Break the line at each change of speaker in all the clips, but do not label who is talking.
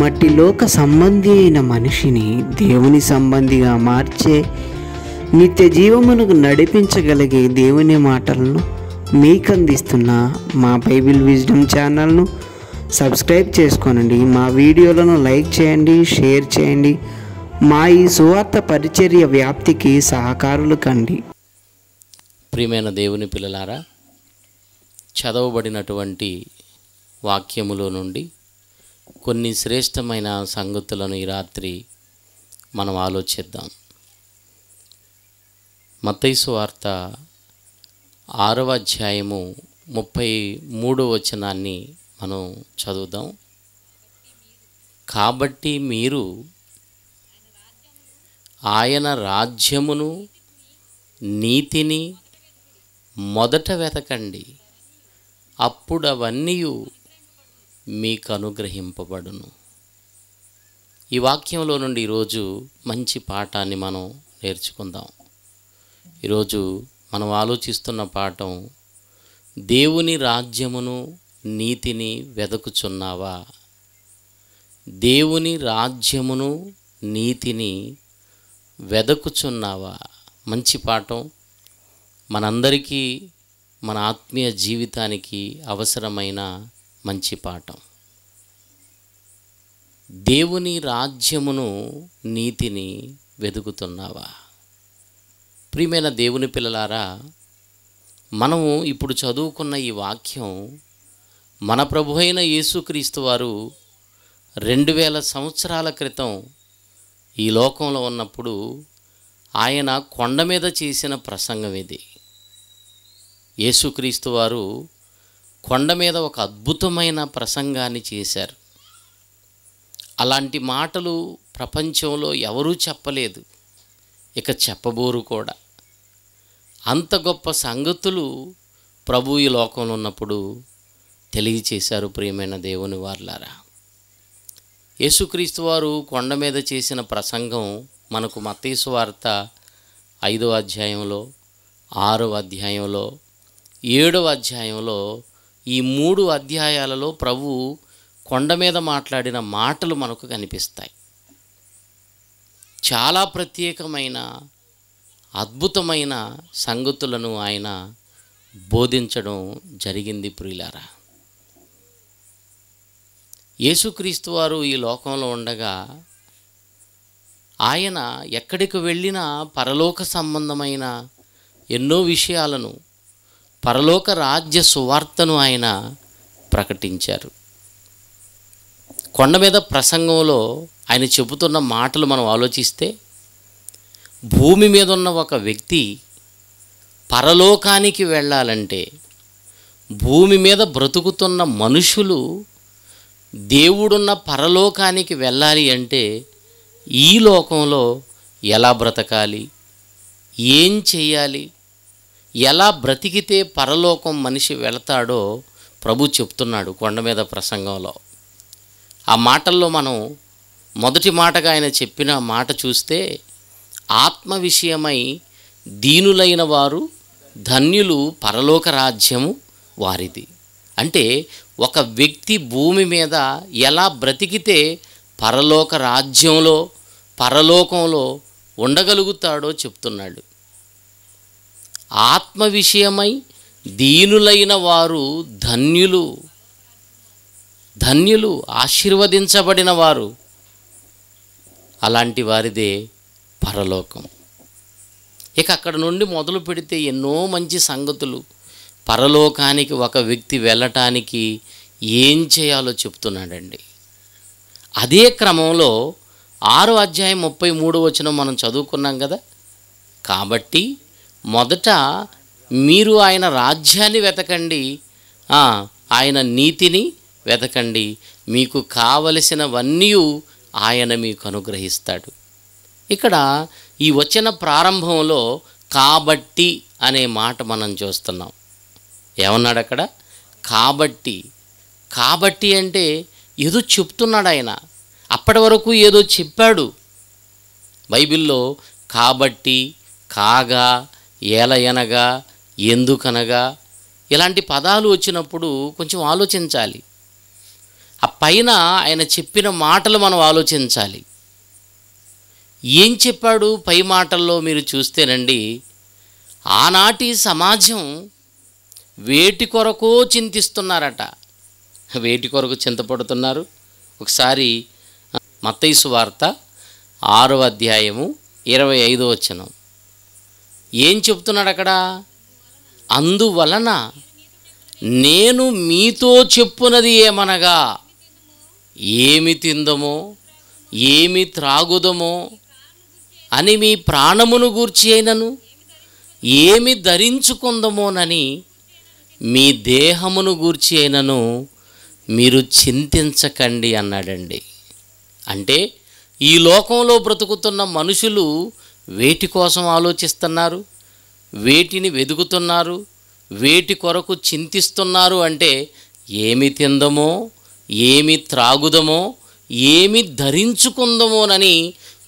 మట్టిలోక సంబంధి అయిన మనిషిని దేవుని సంబంధిగా మార్చే నిత్య జీవమునకు నడిపించగలిగే దేవుని మాటలను మీకు అందిస్తున్న మా బైబిల్ విజ్డమ్ ఛానల్ను సబ్స్క్రైబ్ చేసుకోనండి మా వీడియోలను లైక్ చేయండి షేర్ చేయండి మా ఈ సువార్త పరిచర్య వ్యాప్తికి సహకారులు కండి ప్రియమైన దేవుని పిల్లలారా చదవబడినటువంటి వాక్యములో నుండి కొన్ని శ్రేష్టమైన సంగతులను ఈ రాత్రి మనం ఆలోచిద్దాం మతైసు వార్త ఆరవ అధ్యాయము ముప్పై మూడో వచనాన్ని మనం చదువుదాం కాబట్టి మీరు ఆయన రాజ్యమును నీతిని మొదట వెతకండి అప్పుడు అవన్నీ మీకు అనుగ్రహింపబడును ఈ వాక్యంలో నుండి ఈరోజు మంచి పాఠాన్ని మనం నేర్చుకుందాం ఈరోజు మనం ఆలోచిస్తున్న పాఠం దేవుని రాజ్యమును నీతిని వెదకుచున్నావా దేవుని రాజ్యమును నీతిని వెదకుచున్నావా మంచి పాఠం మనందరికీ మన ఆత్మీయ జీవితానికి అవసరమైన మంచి పాఠం దేవుని రాజ్యమును నీతిని వెతుకుతున్నావా ప్రియమైన దేవుని పిల్లలారా మనము ఇప్పుడు చదువుకున్న ఈ వాక్యం మన ప్రభు అయిన యేసుక్రీస్తు వారు రెండు వేల సంవత్సరాల క్రితం ఈ లోకంలో ఉన్నప్పుడు ఆయన కొండ మీద చేసిన ప్రసంగం ఇది యేసుక్రీస్తు వారు కొండ మీద ఒక అద్భుతమైన ప్రసంగాన్ని చేశారు అలాంటి మాటలు ప్రపంచంలో ఎవరూ చెప్పలేదు ఇక చెప్పబోరు కూడా అంత గొప్ప సంగతులు ప్రభు ఈ లోకంలో ఉన్నప్పుడు తెలియచేశారు ప్రియమైన దేవుని వార్లారా యేసుక్రీస్తు వారు కొండ మీద చేసిన ప్రసంగం మనకు మతీసు వార్త ఐదో అధ్యాయంలో ఆరో అధ్యాయంలో ఏడవ అధ్యాయంలో ఈ మూడు అధ్యాయాలలో ప్రభు కొండ మీద మాట్లాడిన మాటలు మనకు కనిపిస్తాయి చాలా ప్రత్యేకమైన అద్భుతమైన సంగతులను ఆయన బోధించడం జరిగింది ప్రియులారా యేసుక్రీస్తు వారు ఈ లోకంలో ఉండగా ఆయన ఎక్కడికి వెళ్ళినా పరలోక సంబంధమైన ఎన్నో విషయాలను పరలోక రాజ్య సువార్తను ఆయన ప్రకటించారు కొండ మీద ప్రసంగంలో ఆయన చెబుతున్న మాటలు మనం ఆలోచిస్తే భూమి మీద ఉన్న ఒక వ్యక్తి పరలోకానికి వెళ్ళాలంటే భూమి మీద బ్రతుకుతున్న మనుషులు దేవుడున్న పరలోకానికి వెళ్ళాలి అంటే ఈ లోకంలో ఎలా బ్రతకాలి ఏం చేయాలి ఎలా బ్రతికితే పరలోకం మనిషి వెళతాడో ప్రభు చెప్తున్నాడు కొండ మీద ప్రసంగంలో ఆ మాటల్లో మనం మొదటి మాటగా ఆయన చెప్పిన మాట చూస్తే ఆత్మ విషయమై దీనులైన వారు ధన్యులు పరలోక రాజ్యము వారిది అంటే ఒక వ్యక్తి భూమి మీద ఎలా బ్రతికితే పరలోక రాజ్యంలో పరలోకంలో ఉండగలుగుతాడో చెప్తున్నాడు ఆత్మ విషయమై దీనులైన వారు ధన్యులు ధన్యులు ఆశీర్వదించబడిన వారు అలాంటి వారిదే పరలోకం ఇక అక్కడ నుండి మొదలు పెడితే ఎన్నో మంచి సంగతులు పరలోకానికి ఒక వ్యక్తి వెళ్ళటానికి ఏం చేయాలో చెప్తున్నాడండి అదే క్రమంలో ఆరో అధ్యాయం ముప్పై మూడు వచ్చిన మనం చదువుకున్నాం కదా కాబట్టి మొదట మీరు ఆయన రాజ్యాన్ని వెతకండి ఆయన నీతిని వెతకండి మీకు కావలసినవన్నీ ఆయన మీకు అనుగ్రహిస్తాడు ఇక్కడ ఈ వచ్చిన ప్రారంభంలో కాబట్టి అనే మాట మనం చూస్తున్నాం ఏమన్నాడు అక్కడ కాబట్టి కాబట్టి అంటే ఏదో చెప్తున్నాడు ఆయన అప్పటి వరకు ఏదో చెప్పాడు బైబిల్లో కాబట్టి కాగా ఏలయనగా ఎందుకనగా ఇలాంటి పదాలు వచ్చినప్పుడు కొంచెం ఆలోచించాలి ఆ పైన ఆయన చెప్పిన మాటలు మనం ఆలోచించాలి ఏం చెప్పాడు పై మాటల్లో మీరు చూస్తేనండి ఆనాటి సమాజం వేటి కొరకు చింతిస్తున్నారట వేటి కొరకు చింతపడుతున్నారు ఒకసారి మత్తైసు వార్త ఆరో అధ్యాయము ఇరవై ఐదో వచనం ఏం చెప్తున్నాడు అక్కడ అందువలన నేను మీతో చెప్పున్నది ఏమనగా ఏమి తిందమో ఏమి త్రాగుదమో అని మీ ప్రాణమును గూర్చి అయినను ఏమి ధరించుకుందమోనని మీ దేహమును గూర్చి అయినను మీరు చింతించకండి అన్నాడండి అంటే ఈ లోకంలో బ్రతుకుతున్న మనుషులు వేటి కోసం ఆలోచిస్తున్నారు వేటిని వెదుగుతున్నారు వేటి కొరకు చింతిస్తున్నారు అంటే ఏమి తిందమో ఏమి త్రాగుదమో ఏమి ధరించుకుందమోనని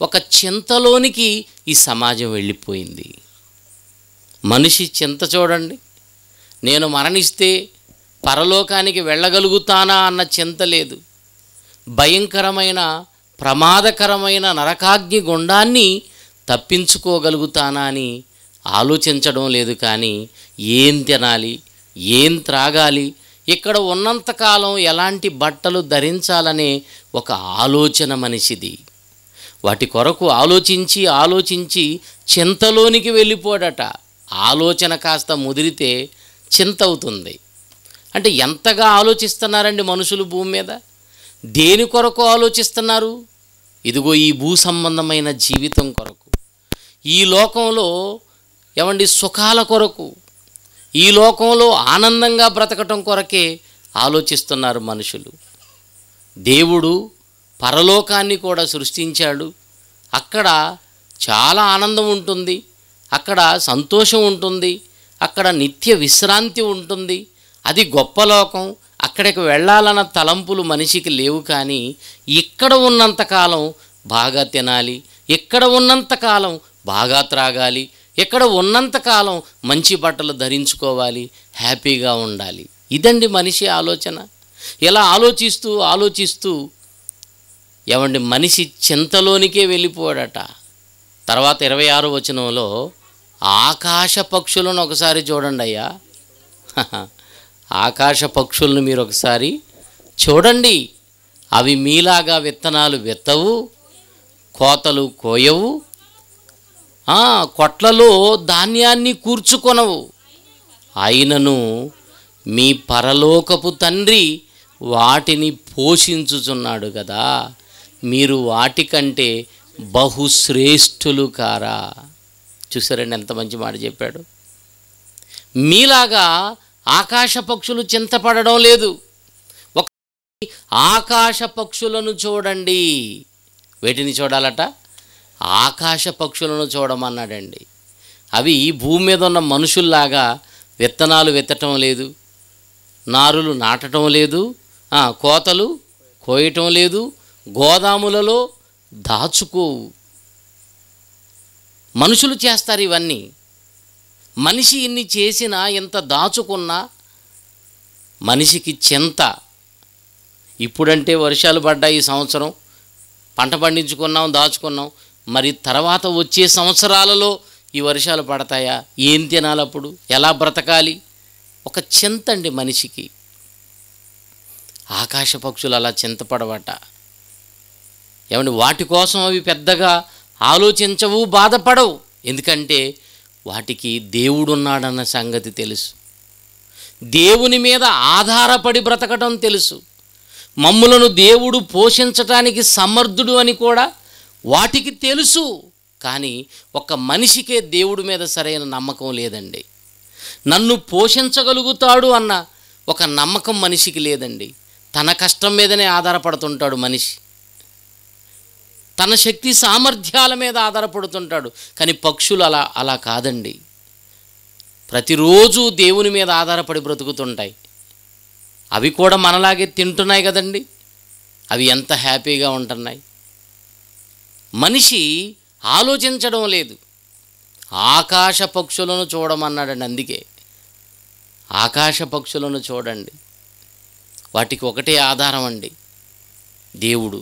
ఒక చింతలోనికి ఈ సమాజం వెళ్ళిపోయింది మనిషి చింత చూడండి నేను మరణిస్తే పరలోకానికి వెళ్ళగలుగుతానా అన్న చింత లేదు భయంకరమైన ప్రమాదకరమైన నరకాగ్ని గుండాన్ని తప్పించుకోగలుగుతానా అని ఆలోచించడం లేదు కానీ ఏం తినాలి ఏం త్రాగాలి ఇక్కడ ఉన్నంతకాలం ఎలాంటి బట్టలు ధరించాలనే ఒక ఆలోచన మనిషిది వాటి కొరకు ఆలోచించి ఆలోచించి చింతలోనికి వెళ్ళిపోడట ఆలోచన కాస్త ముదిరితే చింత అవుతుంది అంటే ఎంతగా ఆలోచిస్తున్నారండి మనుషులు భూమి మీద దేని కొరకు ఆలోచిస్తున్నారు ఇదిగో ఈ భూ సంబంధమైన జీవితం కొరకు ఈ లోకంలో ఏమండి సుఖాల కొరకు ఈ లోకంలో ఆనందంగా బ్రతకటం కొరకే ఆలోచిస్తున్నారు మనుషులు దేవుడు పరలోకాన్ని కూడా సృష్టించాడు అక్కడ చాలా ఆనందం ఉంటుంది అక్కడ సంతోషం ఉంటుంది అక్కడ నిత్య విశ్రాంతి ఉంటుంది అది గొప్ప లోకం అక్కడికి వెళ్ళాలన్న తలంపులు మనిషికి లేవు కానీ ఇక్కడ ఉన్నంతకాలం బాగా తినాలి ఇక్కడ ఉన్నంతకాలం బాగా త్రాగాలి ఇక్కడ ఉన్నంతకాలం మంచి బట్టలు ధరించుకోవాలి హ్యాపీగా ఉండాలి ఇదండి మనిషి ఆలోచన ఇలా ఆలోచిస్తూ ఆలోచిస్తూ ఏమండి మనిషి చింతలోనికే వెళ్ళిపోడట తర్వాత ఇరవై ఆరు వచనంలో ఆకాశ పక్షులను ఒకసారి చూడండి అయ్యా ఆకాశ పక్షులను మీరు ఒకసారి చూడండి అవి మీలాగా విత్తనాలు విత్తవు కోతలు కోయవు కొట్లలో ధాన్యాన్ని కూర్చుకొనవు అయినను మీ పరలోకపు తండ్రి వాటిని పోషించుచున్నాడు కదా మీరు వాటికంటే బహుశ్రేష్ఠులు కారా చూసారండి ఎంత మంచి మాట చెప్పాడు మీలాగా ఆకాశ పక్షులు చింతపడడం లేదు ఒక ఆకాశ పక్షులను చూడండి వీటిని చూడాలట ఆకాశ పక్షులను చూడమన్నాడండి అవి భూమి మీద ఉన్న మనుషుల్లాగా విత్తనాలు విత్తటం లేదు నారులు నాటడం లేదు కోతలు కోయటం లేదు గోదాములలో దాచుకోవు మనుషులు చేస్తారు ఇవన్నీ మనిషి ఇన్ని చేసినా ఎంత దాచుకున్నా మనిషికి చింత ఇప్పుడంటే వర్షాలు పడ్డాయి ఈ సంవత్సరం పంట పండించుకున్నాం దాచుకున్నాం మరి తర్వాత వచ్చే సంవత్సరాలలో ఈ వర్షాలు పడతాయా ఏం తినాలి అప్పుడు ఎలా బ్రతకాలి ఒక చింత అండి మనిషికి ఆకాశ పక్షులు అలా చింతపడవట ఏమండి వాటి కోసం అవి పెద్దగా ఆలోచించవు బాధపడవు ఎందుకంటే వాటికి దేవుడున్నాడన్న సంగతి తెలుసు దేవుని మీద ఆధారపడి బ్రతకటం తెలుసు మమ్ములను దేవుడు పోషించటానికి సమర్థుడు అని కూడా వాటికి తెలుసు కానీ ఒక మనిషికే దేవుడి మీద సరైన నమ్మకం లేదండి నన్ను పోషించగలుగుతాడు అన్న ఒక నమ్మకం మనిషికి లేదండి తన కష్టం మీదనే ఆధారపడుతుంటాడు మనిషి తన శక్తి సామర్థ్యాల మీద ఆధారపడుతుంటాడు కానీ పక్షులు అలా అలా కాదండి ప్రతిరోజు దేవుని మీద ఆధారపడి బ్రతుకుతుంటాయి అవి కూడా మనలాగే తింటున్నాయి కదండి అవి ఎంత హ్యాపీగా ఉంటున్నాయి మనిషి ఆలోచించడం లేదు ఆకాశ పక్షులను చూడమన్నాడండి అందుకే ఆకాశ పక్షులను చూడండి వాటికి ఒకటే ఆధారం అండి దేవుడు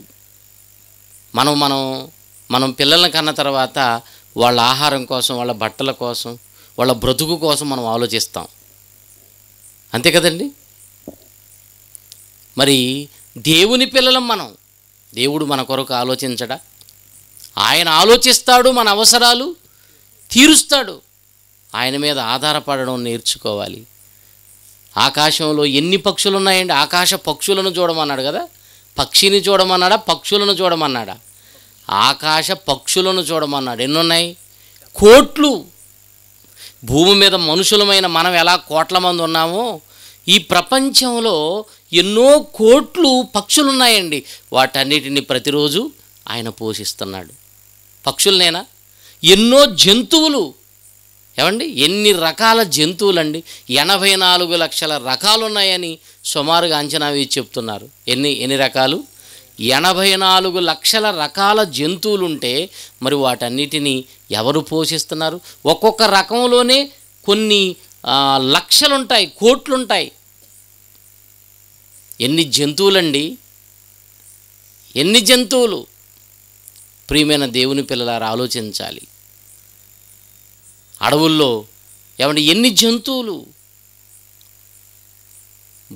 మనం మనం మనం పిల్లలను కన్న తర్వాత వాళ్ళ ఆహారం కోసం వాళ్ళ బట్టల కోసం వాళ్ళ బ్రతుకు కోసం మనం ఆలోచిస్తాం అంతే కదండి మరి దేవుని పిల్లలం మనం దేవుడు మన కొరకు ఆలోచించడా ఆయన ఆలోచిస్తాడు మన అవసరాలు తీరుస్తాడు ఆయన మీద ఆధారపడడం నేర్చుకోవాలి ఆకాశంలో ఎన్ని పక్షులు ఉన్నాయండి ఆకాశ పక్షులను చూడమన్నాడు కదా పక్షిని చూడమన్నాడా పక్షులను చూడమన్నాడా ఆకాశ పక్షులను చూడమన్నాడు ఎన్నున్నాయి కోట్లు భూమి మీద మనుషులమైన మనం ఎలా కోట్ల మంది ఉన్నామో ఈ ప్రపంచంలో ఎన్నో కోట్లు పక్షులున్నాయండి వాటన్నిటిని ప్రతిరోజు ఆయన పోషిస్తున్నాడు పక్షులనేనా ఎన్నో జంతువులు ఏమండి ఎన్ని రకాల జంతువులండి ఎనభై నాలుగు లక్షల రకాలు ఉన్నాయని సుమారుగా అంచనా వేసి చెప్తున్నారు ఎన్ని ఎన్ని రకాలు ఎనభై నాలుగు లక్షల రకాల జంతువులుంటే మరి వాటన్నిటినీ ఎవరు పోషిస్తున్నారు ఒక్కొక్క రకంలోనే కొన్ని లక్షలుంటాయి కోట్లుంటాయి ఎన్ని జంతువులండి ఎన్ని జంతువులు ప్రియమైన దేవుని పిల్లలారు ఆలోచించాలి అడవుల్లో ఏమంటే ఎన్ని జంతువులు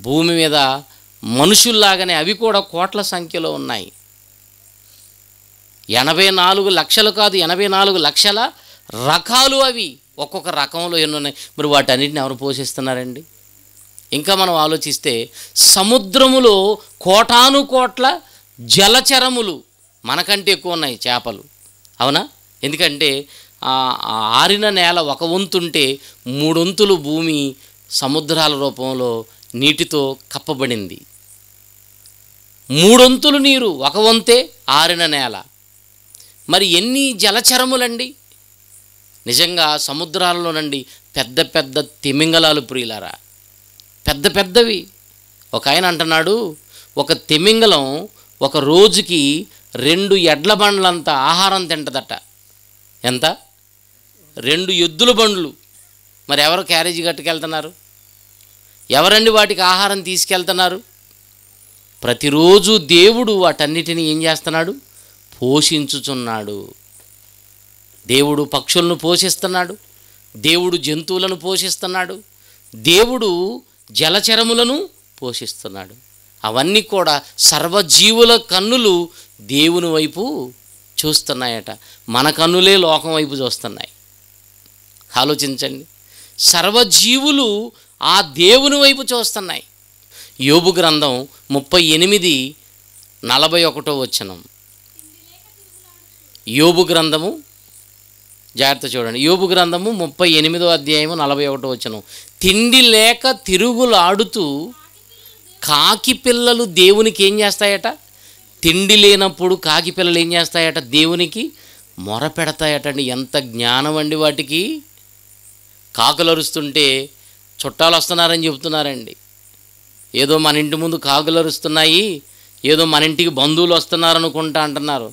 భూమి మీద మనుషుల్లాగానే అవి కూడా కోట్ల సంఖ్యలో ఉన్నాయి ఎనభై నాలుగు లక్షలు కాదు ఎనభై నాలుగు లక్షల రకాలు అవి ఒక్కొక్క రకంలో ఎన్ని ఉన్నాయి మరి వాటన్నిటిని ఎవరు పోషిస్తున్నారండి ఇంకా మనం ఆలోచిస్తే సముద్రములో కోటాను కోట్ల జలచరములు మనకంటే ఎక్కువ ఉన్నాయి చేపలు అవునా ఎందుకంటే ఆరిన నేల ఒక వంతుంటే మూడొంతులు భూమి సముద్రాల రూపంలో నీటితో కప్పబడింది మూడొంతులు నీరు ఒక వంతే ఆరిన నేల మరి ఎన్ని జలచరములండి నిజంగా సముద్రాలలోనండి పెద్ద పెద్ద తిమింగలాలు ప్రియులారా పెద్ద పెద్దవి ఒక ఆయన అంటున్నాడు ఒక తిమింగలం ఒక రోజుకి రెండు ఎడ్ల బండ్లంతా ఆహారం తింటదట ఎంత రెండు ఎద్దుల బండ్లు మరి ఎవరు క్యారేజీ కట్టుకెళ్తున్నారు ఎవరండి వాటికి ఆహారం తీసుకెళ్తున్నారు ప్రతిరోజు దేవుడు వాటన్నిటిని ఏం చేస్తున్నాడు పోషించుచున్నాడు దేవుడు పక్షులను పోషిస్తున్నాడు దేవుడు జంతువులను పోషిస్తున్నాడు దేవుడు జలచరములను పోషిస్తున్నాడు అవన్నీ కూడా సర్వజీవుల కన్నులు దేవుని వైపు చూస్తున్నాయట మన కన్నులే లోకం వైపు చూస్తున్నాయి ఆలోచించండి సర్వజీవులు ఆ దేవుని వైపు చూస్తున్నాయి యోబు గ్రంథం ముప్పై ఎనిమిది నలభై ఒకటో వచనం యోబు గ్రంథము జాగ్రత్త చూడండి యోబు గ్రంథము ముప్పై ఎనిమిదో అధ్యాయము నలభై ఒకటో వచనం తిండి లేక తిరుగులాడుతూ కాకి పిల్లలు దేవునికి ఏం చేస్తాయట తిండి లేనప్పుడు కాకి పిల్లలు ఏం చేస్తాయట దేవునికి మొర పెడతాయటండి ఎంత జ్ఞానం అండి వాటికి కాకులు అరుస్తుంటే చుట్టాలు వస్తున్నారని చెబుతున్నారండి ఏదో మన ఇంటి ముందు కాకులు అరుస్తున్నాయి ఏదో మన ఇంటికి బంధువులు వస్తున్నారు అనుకుంటా అంటున్నారు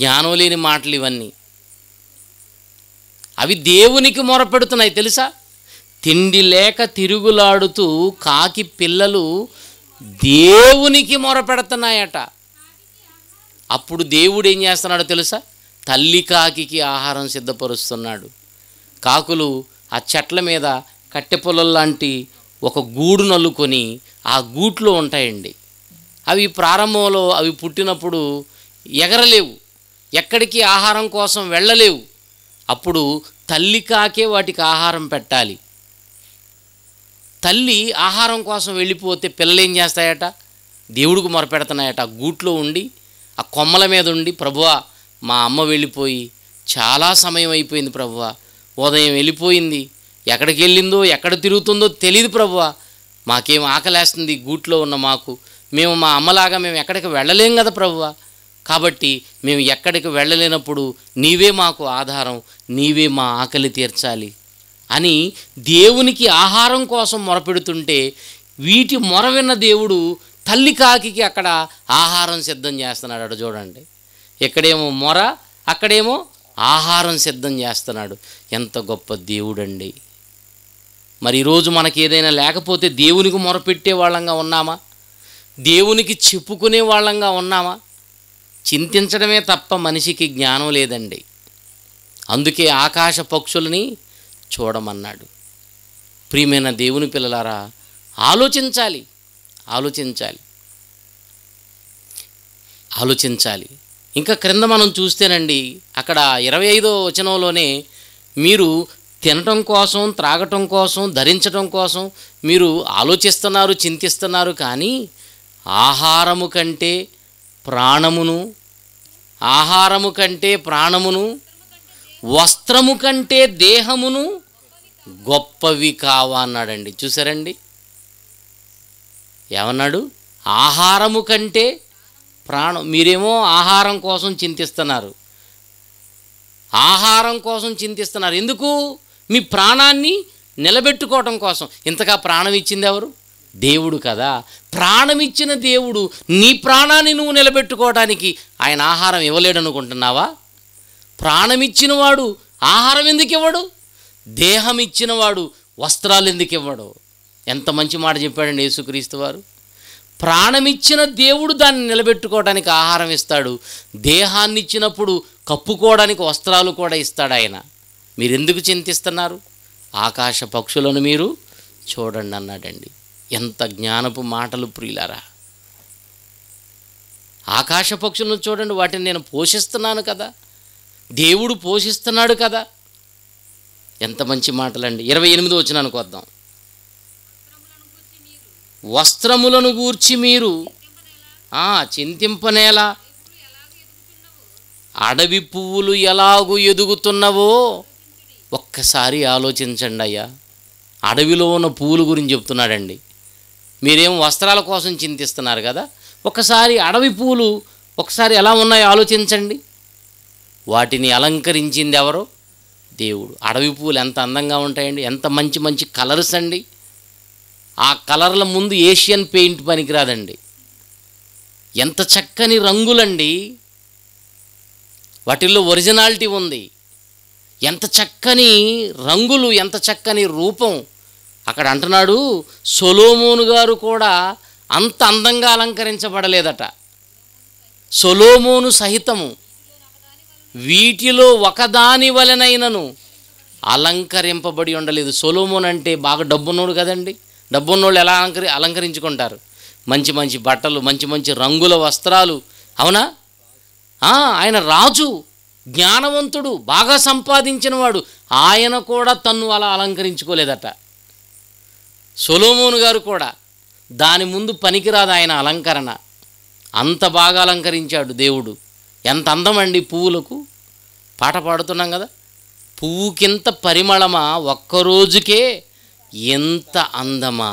జ్ఞానం లేని మాటలు ఇవన్నీ అవి దేవునికి మొరపెడుతున్నాయి తెలుసా తిండి లేక తిరుగులాడుతూ కాకి పిల్లలు దేవునికి మొరపెడుతున్నాయట అప్పుడు దేవుడు ఏం చేస్తున్నాడో తెలుసా తల్లి కాకి ఆహారం సిద్ధపరుస్తున్నాడు కాకులు ఆ చెట్ల మీద కట్టె పొలల్లాంటి ఒక గూడు నల్లుకొని ఆ గూట్లో ఉంటాయండి అవి ప్రారంభంలో అవి పుట్టినప్పుడు ఎగరలేవు ఎక్కడికి ఆహారం కోసం వెళ్ళలేవు అప్పుడు తల్లి కాకే వాటికి ఆహారం పెట్టాలి తల్లి ఆహారం కోసం వెళ్ళిపోతే పిల్లలు ఏం చేస్తాయట దేవుడికి మొరపెడుతున్నాయట గూట్లో ఉండి ఆ కొమ్మల మీద ఉండి ప్రభువా మా అమ్మ వెళ్ళిపోయి చాలా సమయం అయిపోయింది ప్రభువ ఉదయం వెళ్ళిపోయింది ఎక్కడికి వెళ్ళిందో ఎక్కడ తిరుగుతుందో తెలియదు ప్రభువ మాకేం ఆకలేస్తుంది గూట్లో ఉన్న మాకు మేము మా అమ్మలాగా మేము ఎక్కడికి వెళ్ళలేం కదా ప్రభువ కాబట్టి మేము ఎక్కడికి వెళ్ళలేనప్పుడు నీవే మాకు ఆధారం నీవే మా ఆకలి తీర్చాలి అని దేవునికి ఆహారం కోసం మొరపెడుతుంటే వీటి మొర విన్న దేవుడు తల్లి కాకి అక్కడ ఆహారం సిద్ధం చేస్తున్నాడు అటు చూడండి ఇక్కడేమో మొర అక్కడేమో ఆహారం సిద్ధం చేస్తున్నాడు ఎంత గొప్ప దేవుడండి మరి ఈరోజు మనకి ఏదైనా లేకపోతే దేవునికి మొరపెట్టే వాళ్ళంగా ఉన్నామా దేవునికి చెప్పుకునే వాళ్ళంగా ఉన్నామా చింతించడమే తప్ప మనిషికి జ్ఞానం లేదండి అందుకే ఆకాశ పక్షులని చూడమన్నాడు ప్రియమైన దేవుని పిల్లలారా ఆలోచించాలి ఆలోచించాలి ఆలోచించాలి ఇంకా క్రింద మనం చూస్తేనండి అక్కడ ఇరవై ఐదో వచనంలోనే మీరు తినటం కోసం త్రాగటం కోసం ధరించటం కోసం మీరు ఆలోచిస్తున్నారు చింతిస్తున్నారు కానీ ఆహారము కంటే ప్రాణమును ఆహారము కంటే ప్రాణమును వస్త్రము కంటే దేహమును గొప్పవి అన్నాడండి చూసారండి ఏమన్నాడు ఆహారము కంటే ప్రాణం మీరేమో ఆహారం కోసం చింతిస్తున్నారు ఆహారం కోసం చింతిస్తున్నారు ఎందుకు మీ ప్రాణాన్ని నిలబెట్టుకోవటం కోసం ఇంతగా ప్రాణం ఇచ్చింది ఎవరు దేవుడు కదా ప్రాణం ఇచ్చిన దేవుడు నీ ప్రాణాన్ని నువ్వు నిలబెట్టుకోవడానికి ఆయన ఆహారం ఇవ్వలేడనుకుంటున్నావా ప్రాణమిచ్చినవాడు ఆహారం ఎందుకు ఇవ్వడు దేహం ఇచ్చినవాడు వస్త్రాలు ఎందుకు ఇవ్వడు ఎంత మంచి మాట చెప్పాడండి యేసుక్రీస్తు వారు ప్రాణమిచ్చిన దేవుడు దాన్ని నిలబెట్టుకోవడానికి ఆహారం ఇస్తాడు దేహాన్ని ఇచ్చినప్పుడు కప్పుకోవడానికి వస్త్రాలు కూడా ఇస్తాడు ఆయన మీరు ఎందుకు చింతిస్తున్నారు ఆకాశ పక్షులను మీరు చూడండి అన్నాడండి ఎంత జ్ఞానపు మాటలు ప్రియులారా ఆకాశ పక్షులను చూడండి వాటిని నేను పోషిస్తున్నాను కదా దేవుడు పోషిస్తున్నాడు కదా ఎంత మంచి మాటలండి ఇరవై ఎనిమిది వచ్చిన అనుకోద్దాం వస్త్రములను గూర్చి మీరు చింతింపనేల అడవి పువ్వులు ఎలాగూ ఎదుగుతున్నవో ఒక్కసారి ఆలోచించండి అయ్యా అడవిలో ఉన్న పువ్వుల గురించి చెప్తున్నాడండి మీరేం వస్త్రాల కోసం చింతిస్తున్నారు కదా ఒకసారి అడవి పువ్వులు ఒకసారి ఎలా ఉన్నాయో ఆలోచించండి వాటిని అలంకరించింది ఎవరో దేవుడు అడవి పువ్వులు ఎంత అందంగా ఉంటాయండి ఎంత మంచి మంచి కలర్స్ అండి ఆ కలర్ల ముందు ఏషియన్ పెయింట్ పనికిరాదండి ఎంత చక్కని రంగులండి వాటిల్లో ఒరిజినాలిటీ ఉంది ఎంత చక్కని రంగులు ఎంత చక్కని రూపం అక్కడ అంటున్నాడు సొలోమోను గారు కూడా అంత అందంగా అలంకరించబడలేదట సొలోమోను సహితము వీటిలో ఒకదాని వలనైనను అలంకరింపబడి ఉండలేదు సొలోమోన్ అంటే బాగా డబ్బున్నోడు కదండి డబ్బున్నోళ్ళు ఎలా అలంకరి అలంకరించుకుంటారు మంచి మంచి బట్టలు మంచి మంచి రంగుల వస్త్రాలు అవునా ఆయన రాజు జ్ఞానవంతుడు బాగా సంపాదించినవాడు ఆయన కూడా తన్ను అలా అలంకరించుకోలేదట సొలోమోను గారు కూడా దాని ముందు పనికిరాదు ఆయన అలంకరణ అంత బాగా అలంకరించాడు దేవుడు ఎంత అందమండి పువ్వులకు పాట పాడుతున్నాం కదా పువ్వుకింత పరిమళమా ఒక్కరోజుకే ఎంత అందమా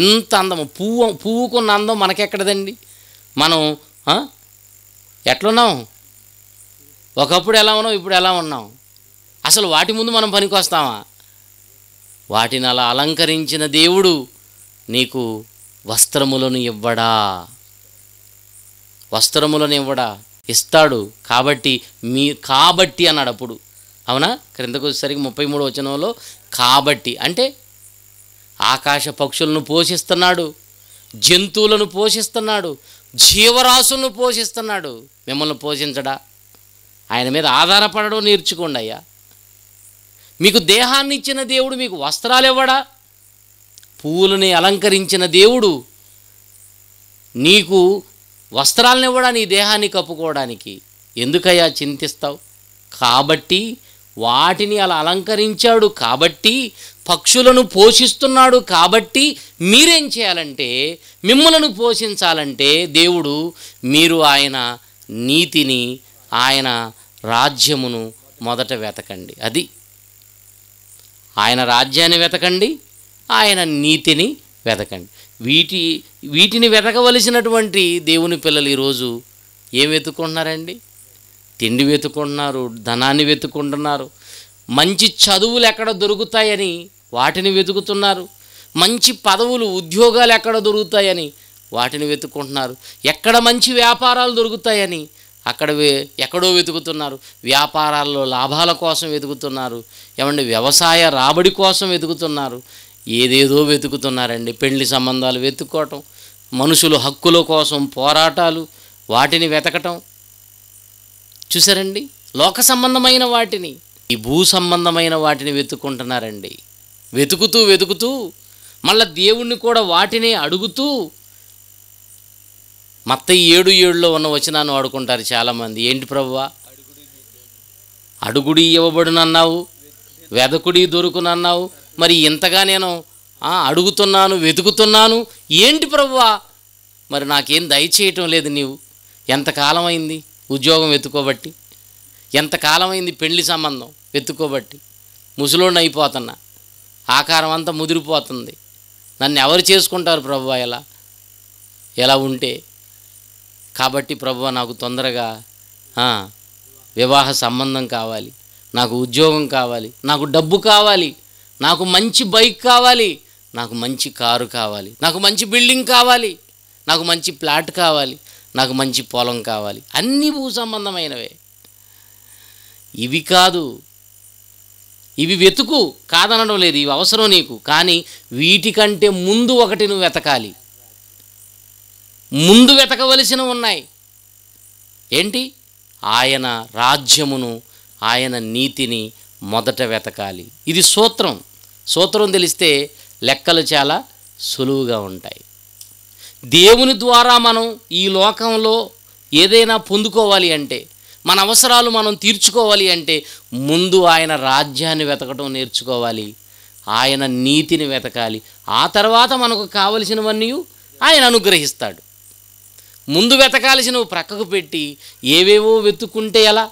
ఎంత అందము పువ్వు పువ్వుకున్న అందం మనకెక్కడదండి మనం ఎట్లున్నాం ఒకప్పుడు ఎలా ఉన్నాం ఇప్పుడు ఎలా ఉన్నాం అసలు వాటి ముందు మనం పనికొస్తామా వాటిని అలా అలంకరించిన దేవుడు నీకు వస్త్రములను ఇవ్వడా వస్త్రములను ఇవ్వడా ఇస్తాడు కాబట్టి మీ కాబట్టి అన్నాడు అప్పుడు అవునా క్రిందకు వచ్చేసరికి ముప్పై మూడు వచనంలో కాబట్టి అంటే ఆకాశ పక్షులను పోషిస్తున్నాడు జంతువులను పోషిస్తున్నాడు జీవరాశులను పోషిస్తున్నాడు మిమ్మల్ని పోషించడా ఆయన మీద ఆధారపడడం నేర్చుకోండి అయ్యా మీకు దేహాన్ని ఇచ్చిన దేవుడు మీకు వస్త్రాలు ఇవ్వడా పువ్వులని అలంకరించిన దేవుడు నీకు వస్త్రాలను ఇవ్వడా నీ దేహాన్ని కప్పుకోవడానికి ఎందుకయ్యా చింతిస్తావు కాబట్టి వాటిని అలా అలంకరించాడు కాబట్టి పక్షులను పోషిస్తున్నాడు కాబట్టి మీరేం చేయాలంటే మిమ్మలను పోషించాలంటే దేవుడు మీరు ఆయన నీతిని ఆయన రాజ్యమును మొదట వెతకండి అది ఆయన రాజ్యాన్ని వెతకండి ఆయన నీతిని వెతకండి వీటి వీటిని వెతకవలసినటువంటి దేవుని పిల్లలు ఈరోజు ఏం వెతుక్కుంటున్నారండి తిండి వెతుకుంటున్నారు ధనాన్ని వెతుకుంటున్నారు మంచి చదువులు ఎక్కడ దొరుకుతాయని వాటిని వెతుకుతున్నారు మంచి పదవులు ఉద్యోగాలు ఎక్కడ దొరుకుతాయని వాటిని వెతుక్కుంటున్నారు ఎక్కడ మంచి వ్యాపారాలు దొరుకుతాయని అక్కడ ఎక్కడో వెతుకుతున్నారు వ్యాపారాల్లో లాభాల కోసం వెతుకుతున్నారు ఏమంటే వ్యవసాయ రాబడి కోసం వెతుకుతున్నారు ఏదేదో వెతుకుతున్నారండి పెళ్లి సంబంధాలు వెతుక్కోవటం మనుషులు హక్కుల కోసం పోరాటాలు వాటిని వెతకటం చూసారండి లోక సంబంధమైన వాటిని ఈ భూ సంబంధమైన వాటిని వెతుక్కుంటున్నారండి వెతుకుతూ వెతుకుతూ మళ్ళీ దేవుణ్ణి కూడా వాటినే అడుగుతూ మత్త ఏడు ఏడులో ఉన్న వచనాన్ని వాడుకుంటారు చాలామంది ఏంటి ప్రవ్వా అడుగుడి ఇవ్వబడునన్నావు వెదకుడి దొరుకునన్నావు మరి ఇంతగా నేను అడుగుతున్నాను వెతుకుతున్నాను ఏంటి ప్రవ్వా మరి నాకేం దయచేయటం లేదు నీవు ఎంతకాలం అయింది ఉద్యోగం వెతుకోబట్టి ఎంతకాలమైంది పెళ్లి సంబంధం వెతుకోబట్టి ముసలోడిని అయిపోతున్నా ఆకారం అంతా ముదిరిపోతుంది నన్ను ఎవరు చేసుకుంటారు ప్రభు ఎలా ఎలా ఉంటే కాబట్టి ప్రభు నాకు తొందరగా వివాహ సంబంధం కావాలి నాకు ఉద్యోగం కావాలి నాకు డబ్బు కావాలి నాకు మంచి బైక్ కావాలి నాకు మంచి కారు కావాలి నాకు మంచి బిల్డింగ్ కావాలి నాకు మంచి ప్లాట్ కావాలి నాకు మంచి పొలం కావాలి అన్నీ భూ సంబంధమైనవే ఇవి కాదు ఇవి వెతుకు కాదనడం లేదు ఇవి అవసరం నీకు కానీ వీటికంటే ముందు ఒకటి నువ్వు వెతకాలి ముందు వెతకవలసినవి ఉన్నాయి ఏంటి ఆయన రాజ్యమును ఆయన నీతిని మొదట వెతకాలి ఇది సూత్రం సూత్రం తెలిస్తే లెక్కలు చాలా సులువుగా ఉంటాయి దేవుని ద్వారా మనం ఈ లోకంలో ఏదైనా పొందుకోవాలి అంటే మన అవసరాలు మనం తీర్చుకోవాలి అంటే ముందు ఆయన రాజ్యాన్ని వెతకటం నేర్చుకోవాలి ఆయన నీతిని వెతకాలి ఆ తర్వాత మనకు కావలసినవన్నీ ఆయన అనుగ్రహిస్తాడు ముందు వెతకాల్సినవి ప్రక్కకు పెట్టి ఏవేవో వెతుక్కుంటే ఎలా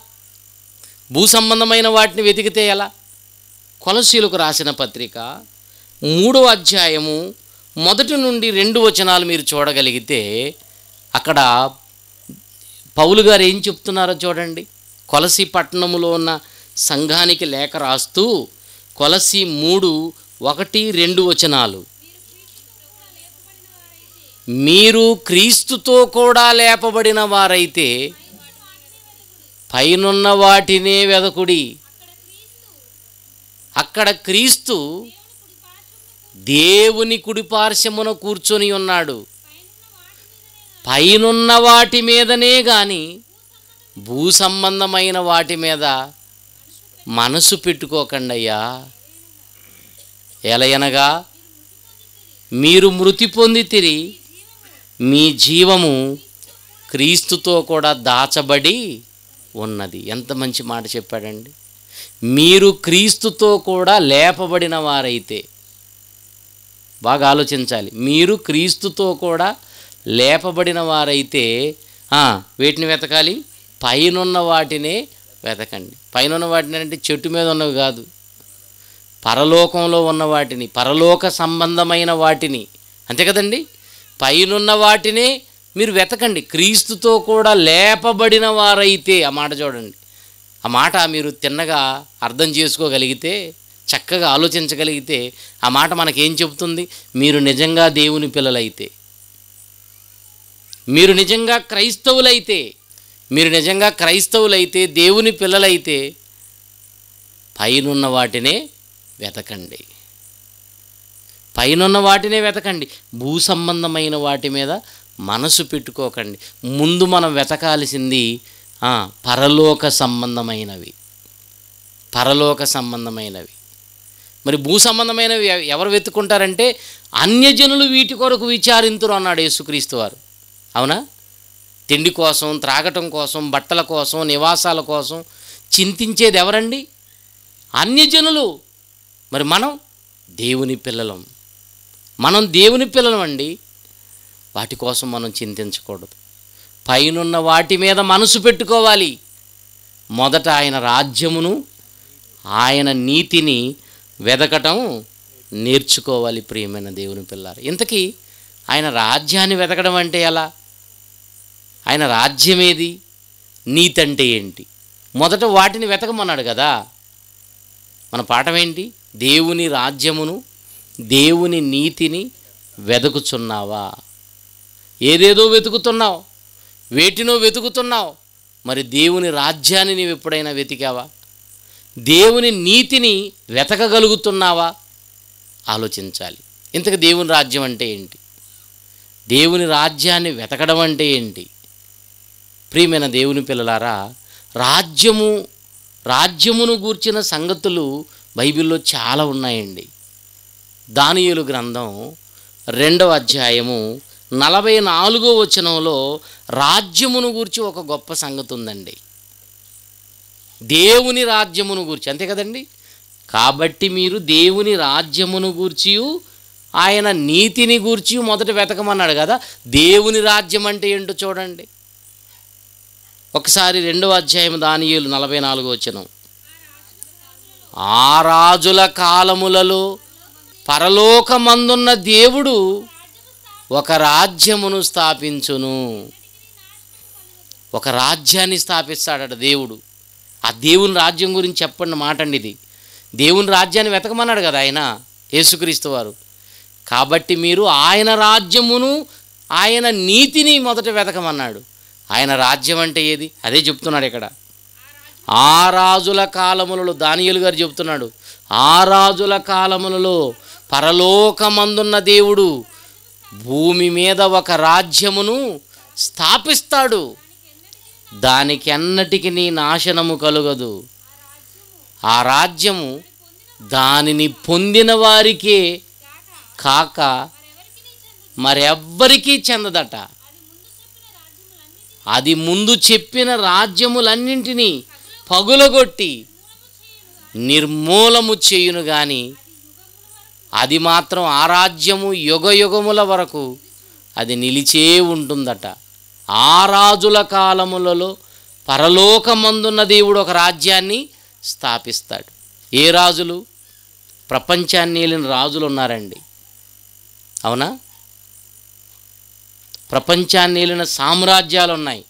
భూ సంబంధమైన వాటిని వెతికితే ఎలా కొలసీలకు రాసిన పత్రిక మూడో అధ్యాయము మొదటి నుండి రెండు వచనాలు మీరు చూడగలిగితే అక్కడ పౌలు గారు ఏం చెప్తున్నారో చూడండి కొలసి పట్టణములో ఉన్న సంఘానికి లేఖ రాస్తూ కొలసి మూడు ఒకటి రెండు వచనాలు మీరు క్రీస్తుతో కూడా లేపబడిన వారైతే పైనున్న వాటినే వెదకుడి అక్కడ క్రీస్తు దేవుని కుడిపార్శ్వమున కూర్చొని ఉన్నాడు పైనున్న వాటి మీదనే కానీ భూ సంబంధమైన వాటి మీద మనసు పెట్టుకోకండయ్యా ఎలయనగా మీరు మృతి పొందితిరి మీ జీవము క్రీస్తుతో కూడా దాచబడి ఉన్నది ఎంత మంచి మాట చెప్పాడండి మీరు క్రీస్తుతో కూడా లేపబడిన వారైతే బాగా ఆలోచించాలి మీరు క్రీస్తుతో కూడా లేపబడిన వారైతే వీటిని వెతకాలి పైనున్న వాటినే వెతకండి పైనున్న వాటిని అంటే చెట్టు మీద ఉన్నవి కాదు పరలోకంలో ఉన్న వాటిని పరలోక సంబంధమైన వాటిని అంతే కదండి పైనున్న వాటినే మీరు వెతకండి క్రీస్తుతో కూడా లేపబడిన వారైతే ఆ మాట చూడండి ఆ మాట మీరు తిన్నగా అర్థం చేసుకోగలిగితే చక్కగా ఆలోచించగలిగితే ఆ మాట మనకేం చెబుతుంది మీరు నిజంగా దేవుని పిల్లలైతే మీరు నిజంగా క్రైస్తవులైతే మీరు నిజంగా క్రైస్తవులైతే దేవుని పిల్లలైతే పైనున్న వాటినే వెతకండి పైనున్న వాటినే వెతకండి భూ సంబంధమైన వాటి మీద మనసు పెట్టుకోకండి ముందు మనం వెతకాల్సింది పరలోక సంబంధమైనవి పరలోక సంబంధమైనవి మరి భూ సంబంధమైనవి ఎవరు వెతుక్కుంటారంటే అన్యజనులు వీటి కొరకు విచారింతురు అన్నాడు యేసుక్రీస్తు వారు అవునా తిండి కోసం త్రాగటం కోసం బట్టల కోసం నివాసాల కోసం చింతించేది ఎవరండి అన్యజనులు మరి మనం దేవుని పిల్లలం మనం దేవుని పిల్లలం అండి వాటి కోసం మనం చింతించకూడదు పైనున్న వాటి మీద మనసు పెట్టుకోవాలి మొదట ఆయన రాజ్యమును ఆయన నీతిని వెదకటం నేర్చుకోవాలి ప్రియమైన దేవుని పిల్లారు ఇంతకీ ఆయన రాజ్యాన్ని వెతకడం అంటే ఎలా ఆయన రాజ్యం ఏది నీతి అంటే ఏంటి మొదట వాటిని వెతకమన్నాడు కదా మన పాఠం ఏంటి దేవుని రాజ్యమును దేవుని నీతిని వెతుకుచున్నావా ఏదేదో వెతుకుతున్నావు వేటినో వెతుకుతున్నావు మరి దేవుని రాజ్యాన్ని నీవు ఎప్పుడైనా వెతికావా దేవుని నీతిని వెతకగలుగుతున్నావా ఆలోచించాలి ఇంతకు దేవుని రాజ్యం అంటే ఏంటి దేవుని రాజ్యాన్ని వెతకడం అంటే ఏంటి ప్రియమైన దేవుని పిల్లలారా రాజ్యము రాజ్యమును గూర్చిన సంగతులు బైబిల్లో చాలా ఉన్నాయండి దానియులు గ్రంథం రెండవ అధ్యాయము నలభై నాలుగో వచనంలో రాజ్యమును గూర్చి ఒక గొప్ప సంగతి ఉందండి దేవుని రాజ్యమును గూర్చి అంతే కదండి కాబట్టి మీరు దేవుని రాజ్యమును గూర్చి ఆయన నీతిని గూర్చి మొదట వెతకమన్నాడు కదా దేవుని రాజ్యం అంటే ఏంటో చూడండి ఒకసారి రెండవ అధ్యాయం దానియులు నలభై నాలుగు వచ్చిన ఆ రాజుల కాలములలో పరలోకమందున్న దేవుడు ఒక రాజ్యమును స్థాపించును ఒక రాజ్యాన్ని స్థాపిస్తాడట దేవుడు ఆ దేవుని రాజ్యం గురించి చెప్పండి మాట అండి ఇది దేవుని రాజ్యాన్ని వెతకమన్నాడు కదా ఆయన యేసుక్రీస్తు వారు కాబట్టి మీరు ఆయన రాజ్యమును ఆయన నీతిని మొదట వెతకమన్నాడు ఆయన రాజ్యం అంటే ఏది అదే చెప్తున్నాడు ఇక్కడ ఆ రాజుల కాలములలో దానియలు గారు చెప్తున్నాడు ఆ రాజుల కాలములలో పరలోకమందున్న దేవుడు భూమి మీద ఒక రాజ్యమును స్థాపిస్తాడు దానికి అన్నటికి నీ నాశనము కలుగదు ఆ రాజ్యము దానిని పొందిన వారికే కాక మరెవ్వరికీ చెందదట అది ముందు చెప్పిన రాజ్యములన్నింటినీ పగులగొట్టి నిర్మూలము చేయును గాని అది మాత్రం ఆ రాజ్యము యుగ వరకు అది నిలిచే ఉంటుందట ఆ రాజుల కాలములలో పరలోకమందున్న దేవుడు ఒక రాజ్యాన్ని స్థాపిస్తాడు ఏ రాజులు ప్రపంచాన్ని వెళ్ళిన రాజులు ఉన్నారండి అవునా ప్రపంచాన్ని వెళ్ళిన సామ్రాజ్యాలు ఉన్నాయి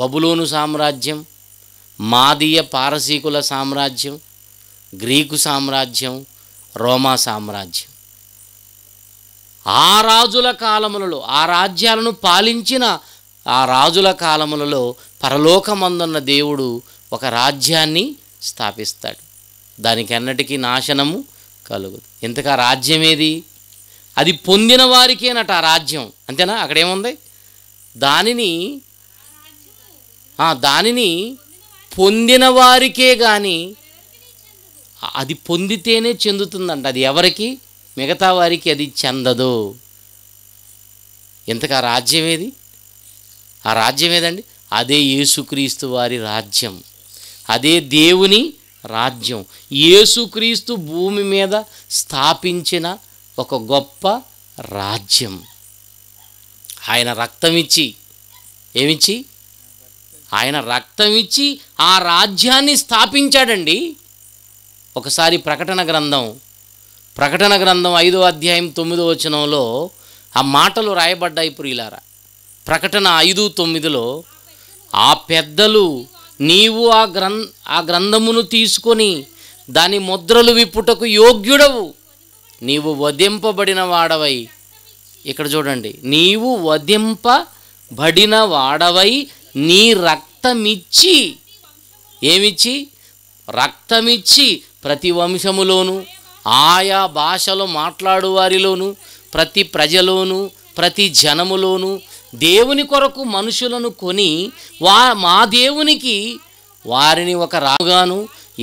బబులోను సామ్రాజ్యం మాదీయ పారసీకుల సామ్రాజ్యం గ్రీకు సామ్రాజ్యం రోమా సామ్రాజ్యం ఆ రాజుల కాలములలో ఆ రాజ్యాలను పాలించిన ఆ రాజుల కాలములలో పరలోకమందున్న దేవుడు ఒక రాజ్యాన్ని స్థాపిస్తాడు అన్నటికీ నాశనము కలుగుదు ఇంతకా రాజ్యం ఏది అది పొందిన వారికేనట ఆ రాజ్యం అంతేనా అక్కడేముంది దానిని దానిని పొందిన వారికే కానీ అది పొందితేనే చెందుతుందంట అది ఎవరికి మిగతా వారికి అది చెందదు ఇంతకా రాజ్యం ఏది ఆ రాజ్యం ఏదండి అదే యేసుక్రీస్తు వారి రాజ్యం అదే దేవుని రాజ్యం యేసుక్రీస్తు భూమి మీద స్థాపించిన ఒక గొప్ప రాజ్యం ఆయన రక్తం ఇచ్చి ఏమిచ్చి ఆయన రక్తం ఇచ్చి ఆ రాజ్యాన్ని స్థాపించాడండి ఒకసారి ప్రకటన గ్రంథం ప్రకటన గ్రంథం ఐదో అధ్యాయం తొమ్మిదో వచనంలో ఆ మాటలు రాయబడ్డాయి ప్రియులారా ప్రకటన ఐదు తొమ్మిదిలో ఆ పెద్దలు నీవు ఆ గ్రం ఆ గ్రంథమును తీసుకొని దాని ముద్రలు విప్పుటకు యోగ్యుడవు నీవు వధింపబడిన వాడవై ఇక్కడ చూడండి నీవు వధింపబడిన వాడవై నీ రక్తమిచ్చి ఏమిచ్చి రక్తమిచ్చి ప్రతి వంశములోను ఆయా భాషలో మాట్లాడు వారిలోను ప్రతి ప్రజలోను ప్రతి జనములోను దేవుని కొరకు మనుషులను కొని వా మా దేవునికి వారిని ఒక రాగాను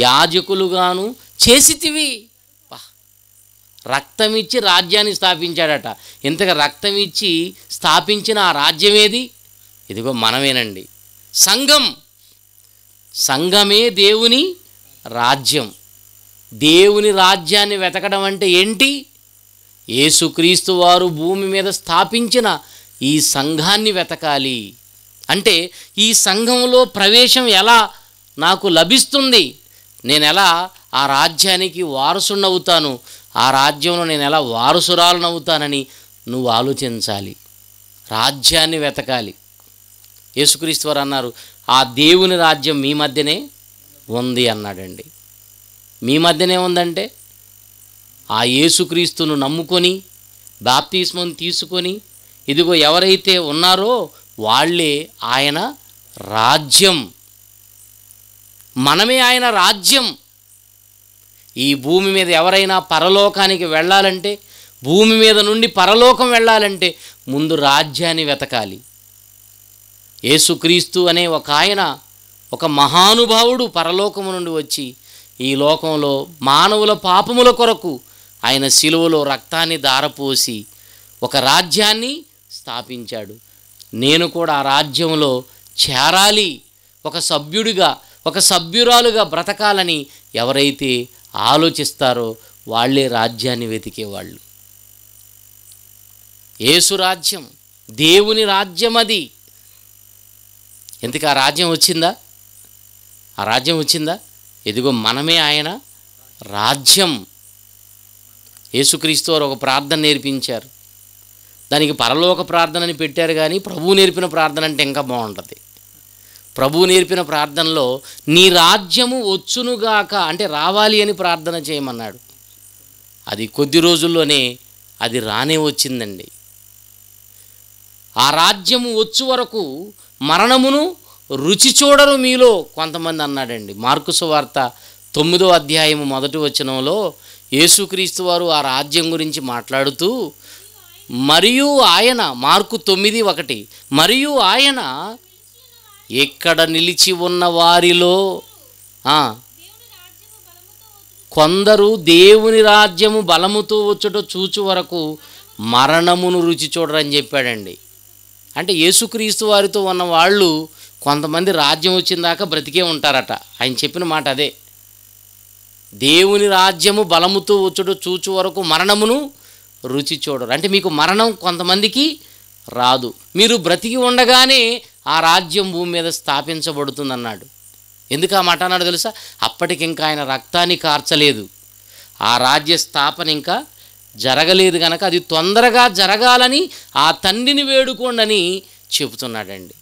యాజకులుగాను చేసితివి రక్తం ఇచ్చి రాజ్యాన్ని స్థాపించాడట ఇంతగా రక్తం ఇచ్చి స్థాపించిన ఆ రాజ్యం ఏది ఇదిగో మనమేనండి సంఘం సంఘమే దేవుని రాజ్యం దేవుని రాజ్యాన్ని వెతకడం అంటే ఏంటి ఏసుక్రీస్తు వారు భూమి మీద స్థాపించిన ఈ సంఘాన్ని వెతకాలి అంటే ఈ సంఘంలో ప్రవేశం ఎలా నాకు లభిస్తుంది నేను ఎలా ఆ రాజ్యానికి వారసునవుతాను ఆ రాజ్యంలో నేను ఎలా వారసురాలనవుతానని నువ్వు ఆలోచించాలి రాజ్యాన్ని వెతకాలి యేసుక్రీస్తు వారు అన్నారు ఆ దేవుని రాజ్యం మీ మధ్యనే ఉంది అన్నాడండి మీ మధ్యనే ఉందంటే ఆ యేసుక్రీస్తును నమ్ముకొని బాప్తీస్మం తీసుకొని ఇదిగో ఎవరైతే ఉన్నారో వాళ్ళే ఆయన రాజ్యం మనమే ఆయన రాజ్యం ఈ భూమి మీద ఎవరైనా పరలోకానికి వెళ్ళాలంటే భూమి మీద నుండి పరలోకం వెళ్ళాలంటే ముందు రాజ్యాన్ని వెతకాలి యేసుక్రీస్తు అనే ఒక ఆయన ఒక మహానుభావుడు పరలోకము నుండి వచ్చి ఈ లోకంలో మానవుల పాపముల కొరకు ఆయన శిలువలో రక్తాన్ని దారపోసి ఒక రాజ్యాన్ని స్థాపించాడు నేను కూడా ఆ రాజ్యంలో చేరాలి ఒక సభ్యుడిగా ఒక సభ్యురాలుగా బ్రతకాలని ఎవరైతే ఆలోచిస్తారో వాళ్ళే రాజ్యాన్ని వెతికేవాళ్ళు ఏసు రాజ్యం దేవుని రాజ్యం అది ఎందుకు ఆ రాజ్యం వచ్చిందా ఆ రాజ్యం వచ్చిందా ఎదుగు మనమే ఆయన రాజ్యం యేసుక్రీస్తు వారు ఒక ప్రార్థన నేర్పించారు దానికి పరలోక ప్రార్థనని పెట్టారు కానీ ప్రభువు నేర్పిన ప్రార్థన అంటే ఇంకా బాగుంటుంది ప్రభువు నేర్పిన ప్రార్థనలో నీ రాజ్యము వచ్చునుగాక అంటే రావాలి అని ప్రార్థన చేయమన్నాడు అది కొద్ది రోజుల్లోనే అది రానే వచ్చిందండి ఆ రాజ్యము వచ్చు వరకు మరణమును రుచి చూడరు మీలో కొంతమంది అన్నాడండి మార్కుసు వార్త తొమ్మిదో అధ్యాయము మొదటి వచనంలో యేసుక్రీస్తు వారు ఆ రాజ్యం గురించి మాట్లాడుతూ మరియు ఆయన మార్కు తొమ్మిది ఒకటి మరియు ఆయన ఇక్కడ నిలిచి ఉన్న వారిలో కొందరు దేవుని రాజ్యము బలముతో వచ్చుట చూచు వరకు మరణమును రుచి చూడరని చెప్పాడండి అంటే యేసుక్రీస్తు వారితో ఉన్న వాళ్ళు కొంతమంది రాజ్యం వచ్చిన దాకా బ్రతికే ఉంటారట ఆయన చెప్పిన మాట అదే దేవుని రాజ్యము బలముతో వచ్చుట చూచు వరకు మరణమును రుచి చూడరు అంటే మీకు మరణం కొంతమందికి రాదు మీరు బ్రతికి ఉండగానే ఆ రాజ్యం భూమి మీద స్థాపించబడుతుందన్నాడు ఎందుకు ఆ మాట అన్నాడు తెలుసా అప్పటికింకా ఆయన రక్తాన్ని కార్చలేదు ఆ రాజ్య స్థాపన ఇంకా జరగలేదు కనుక అది తొందరగా జరగాలని ఆ తండ్రిని వేడుకోండని చెబుతున్నాడండి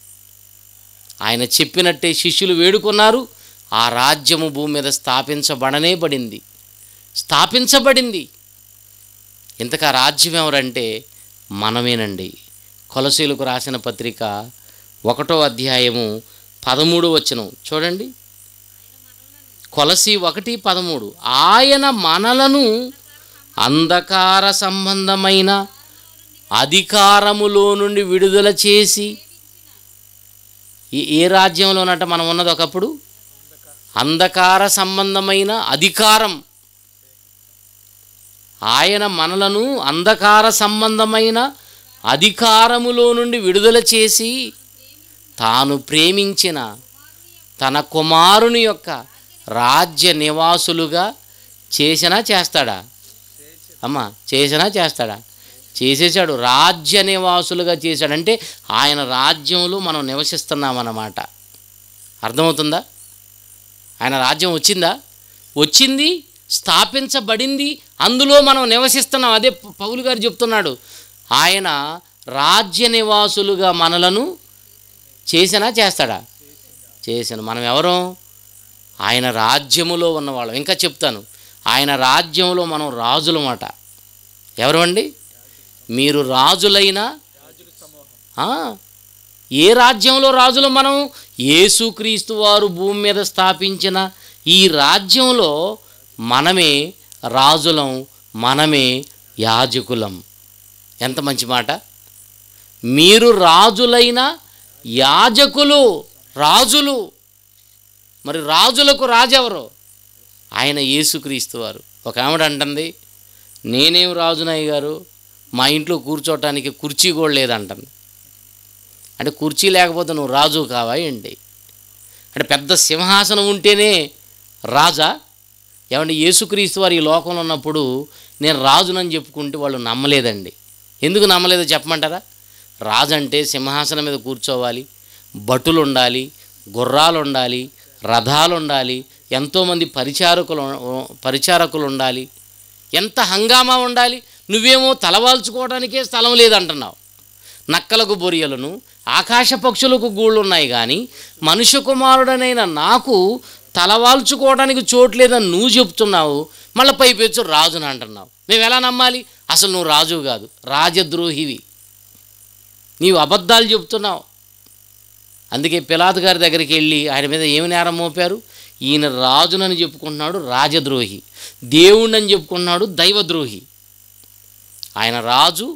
ఆయన చెప్పినట్టే శిష్యులు వేడుకున్నారు ఆ రాజ్యము భూమి మీద స్థాపించబడనే పడింది స్థాపించబడింది ఇంతకా రాజ్యం ఎవరంటే మనమేనండి కొలసీలకు రాసిన పత్రిక ఒకటో అధ్యాయము పదమూడు వచ్చిన చూడండి కొలసి ఒకటి పదమూడు ఆయన మనలను అంధకార సంబంధమైన అధికారములో నుండి విడుదల చేసి ఏ రాజ్యంలోనట మనం ఉన్నది ఒకప్పుడు అంధకార సంబంధమైన అధికారం ఆయన మనలను అంధకార సంబంధమైన అధికారములో నుండి విడుదల చేసి తాను ప్రేమించిన తన కుమారుని యొక్క రాజ్య నివాసులుగా చేసినా చేస్తాడా అమ్మ చేసినా చేస్తాడా చేసేసాడు రాజ్య నివాసులుగా చేశాడంటే ఆయన రాజ్యంలో మనం నివసిస్తున్నామన్నమాట అర్థమవుతుందా ఆయన రాజ్యం వచ్చిందా వచ్చింది స్థాపించబడింది అందులో మనం నివసిస్తున్నాం అదే పౌలు గారు చెప్తున్నాడు ఆయన రాజ్య నివాసులుగా మనలను చేసినా చేస్తాడా చేసాను మనం ఎవరం ఆయన రాజ్యములో ఉన్నవాళ్ళం ఇంకా చెప్తాను ఆయన రాజ్యంలో మనం రాజులమాట ఎవరండి మీరు రాజులైన ఏ రాజ్యంలో రాజులు మనం ఏసుక్రీస్తు వారు భూమి మీద స్థాపించిన ఈ రాజ్యంలో మనమే రాజులం మనమే యాజకులం ఎంత మంచి మాట మీరు రాజులైన యాజకులు రాజులు మరి రాజులకు రాజెవరు ఆయన యేసుక్రీస్తు వారు ఒక ఆవిడ అంటుంది నేనేం రాజునయ్య గారు మా ఇంట్లో కూర్చోటానికి కుర్చీ కూడా లేదంటుంది అంటే కుర్చీ లేకపోతే నువ్వు రాజు కావా ఏంటి అంటే పెద్ద సింహాసనం ఉంటేనే రాజా ఏమంటే యేసుక్రీస్తు వారు ఈ లోకంలో ఉన్నప్పుడు నేను రాజునని చెప్పుకుంటే వాళ్ళు నమ్మలేదండి ఎందుకు నమ్మలేదో చెప్పమంటారా రాజు అంటే సింహాసనం మీద కూర్చోవాలి భటులు ఉండాలి గుర్రాలు ఉండాలి రథాలు ఉండాలి ఎంతోమంది పరిచారకులు పరిచారకులు ఉండాలి ఎంత హంగామా ఉండాలి నువ్వేమో తలవాల్చుకోవడానికే స్థలం లేదంటున్నావు నక్కలకు బొరియలను ఆకాశ పక్షులకు గూళ్ళు ఉన్నాయి కానీ మనుష్య కుమారుడనైన నాకు తలవాల్చుకోవడానికి చోటు లేదని నువ్వు చెప్తున్నావు మళ్ళీ పై పైపెచ్చు రాజుని అంటున్నావు మేము ఎలా నమ్మాలి అసలు నువ్వు రాజు కాదు రాజద్రోహివి నీవు అబద్ధాలు చెప్తున్నావు అందుకే పిలాత్ గారి దగ్గరికి వెళ్ళి ఆయన మీద ఏమి నేరం మోపారు ఈయన రాజునని చెప్పుకుంటున్నాడు రాజద్రోహి అని చెప్పుకున్నాడు దైవద్రోహి ఆయన రాజు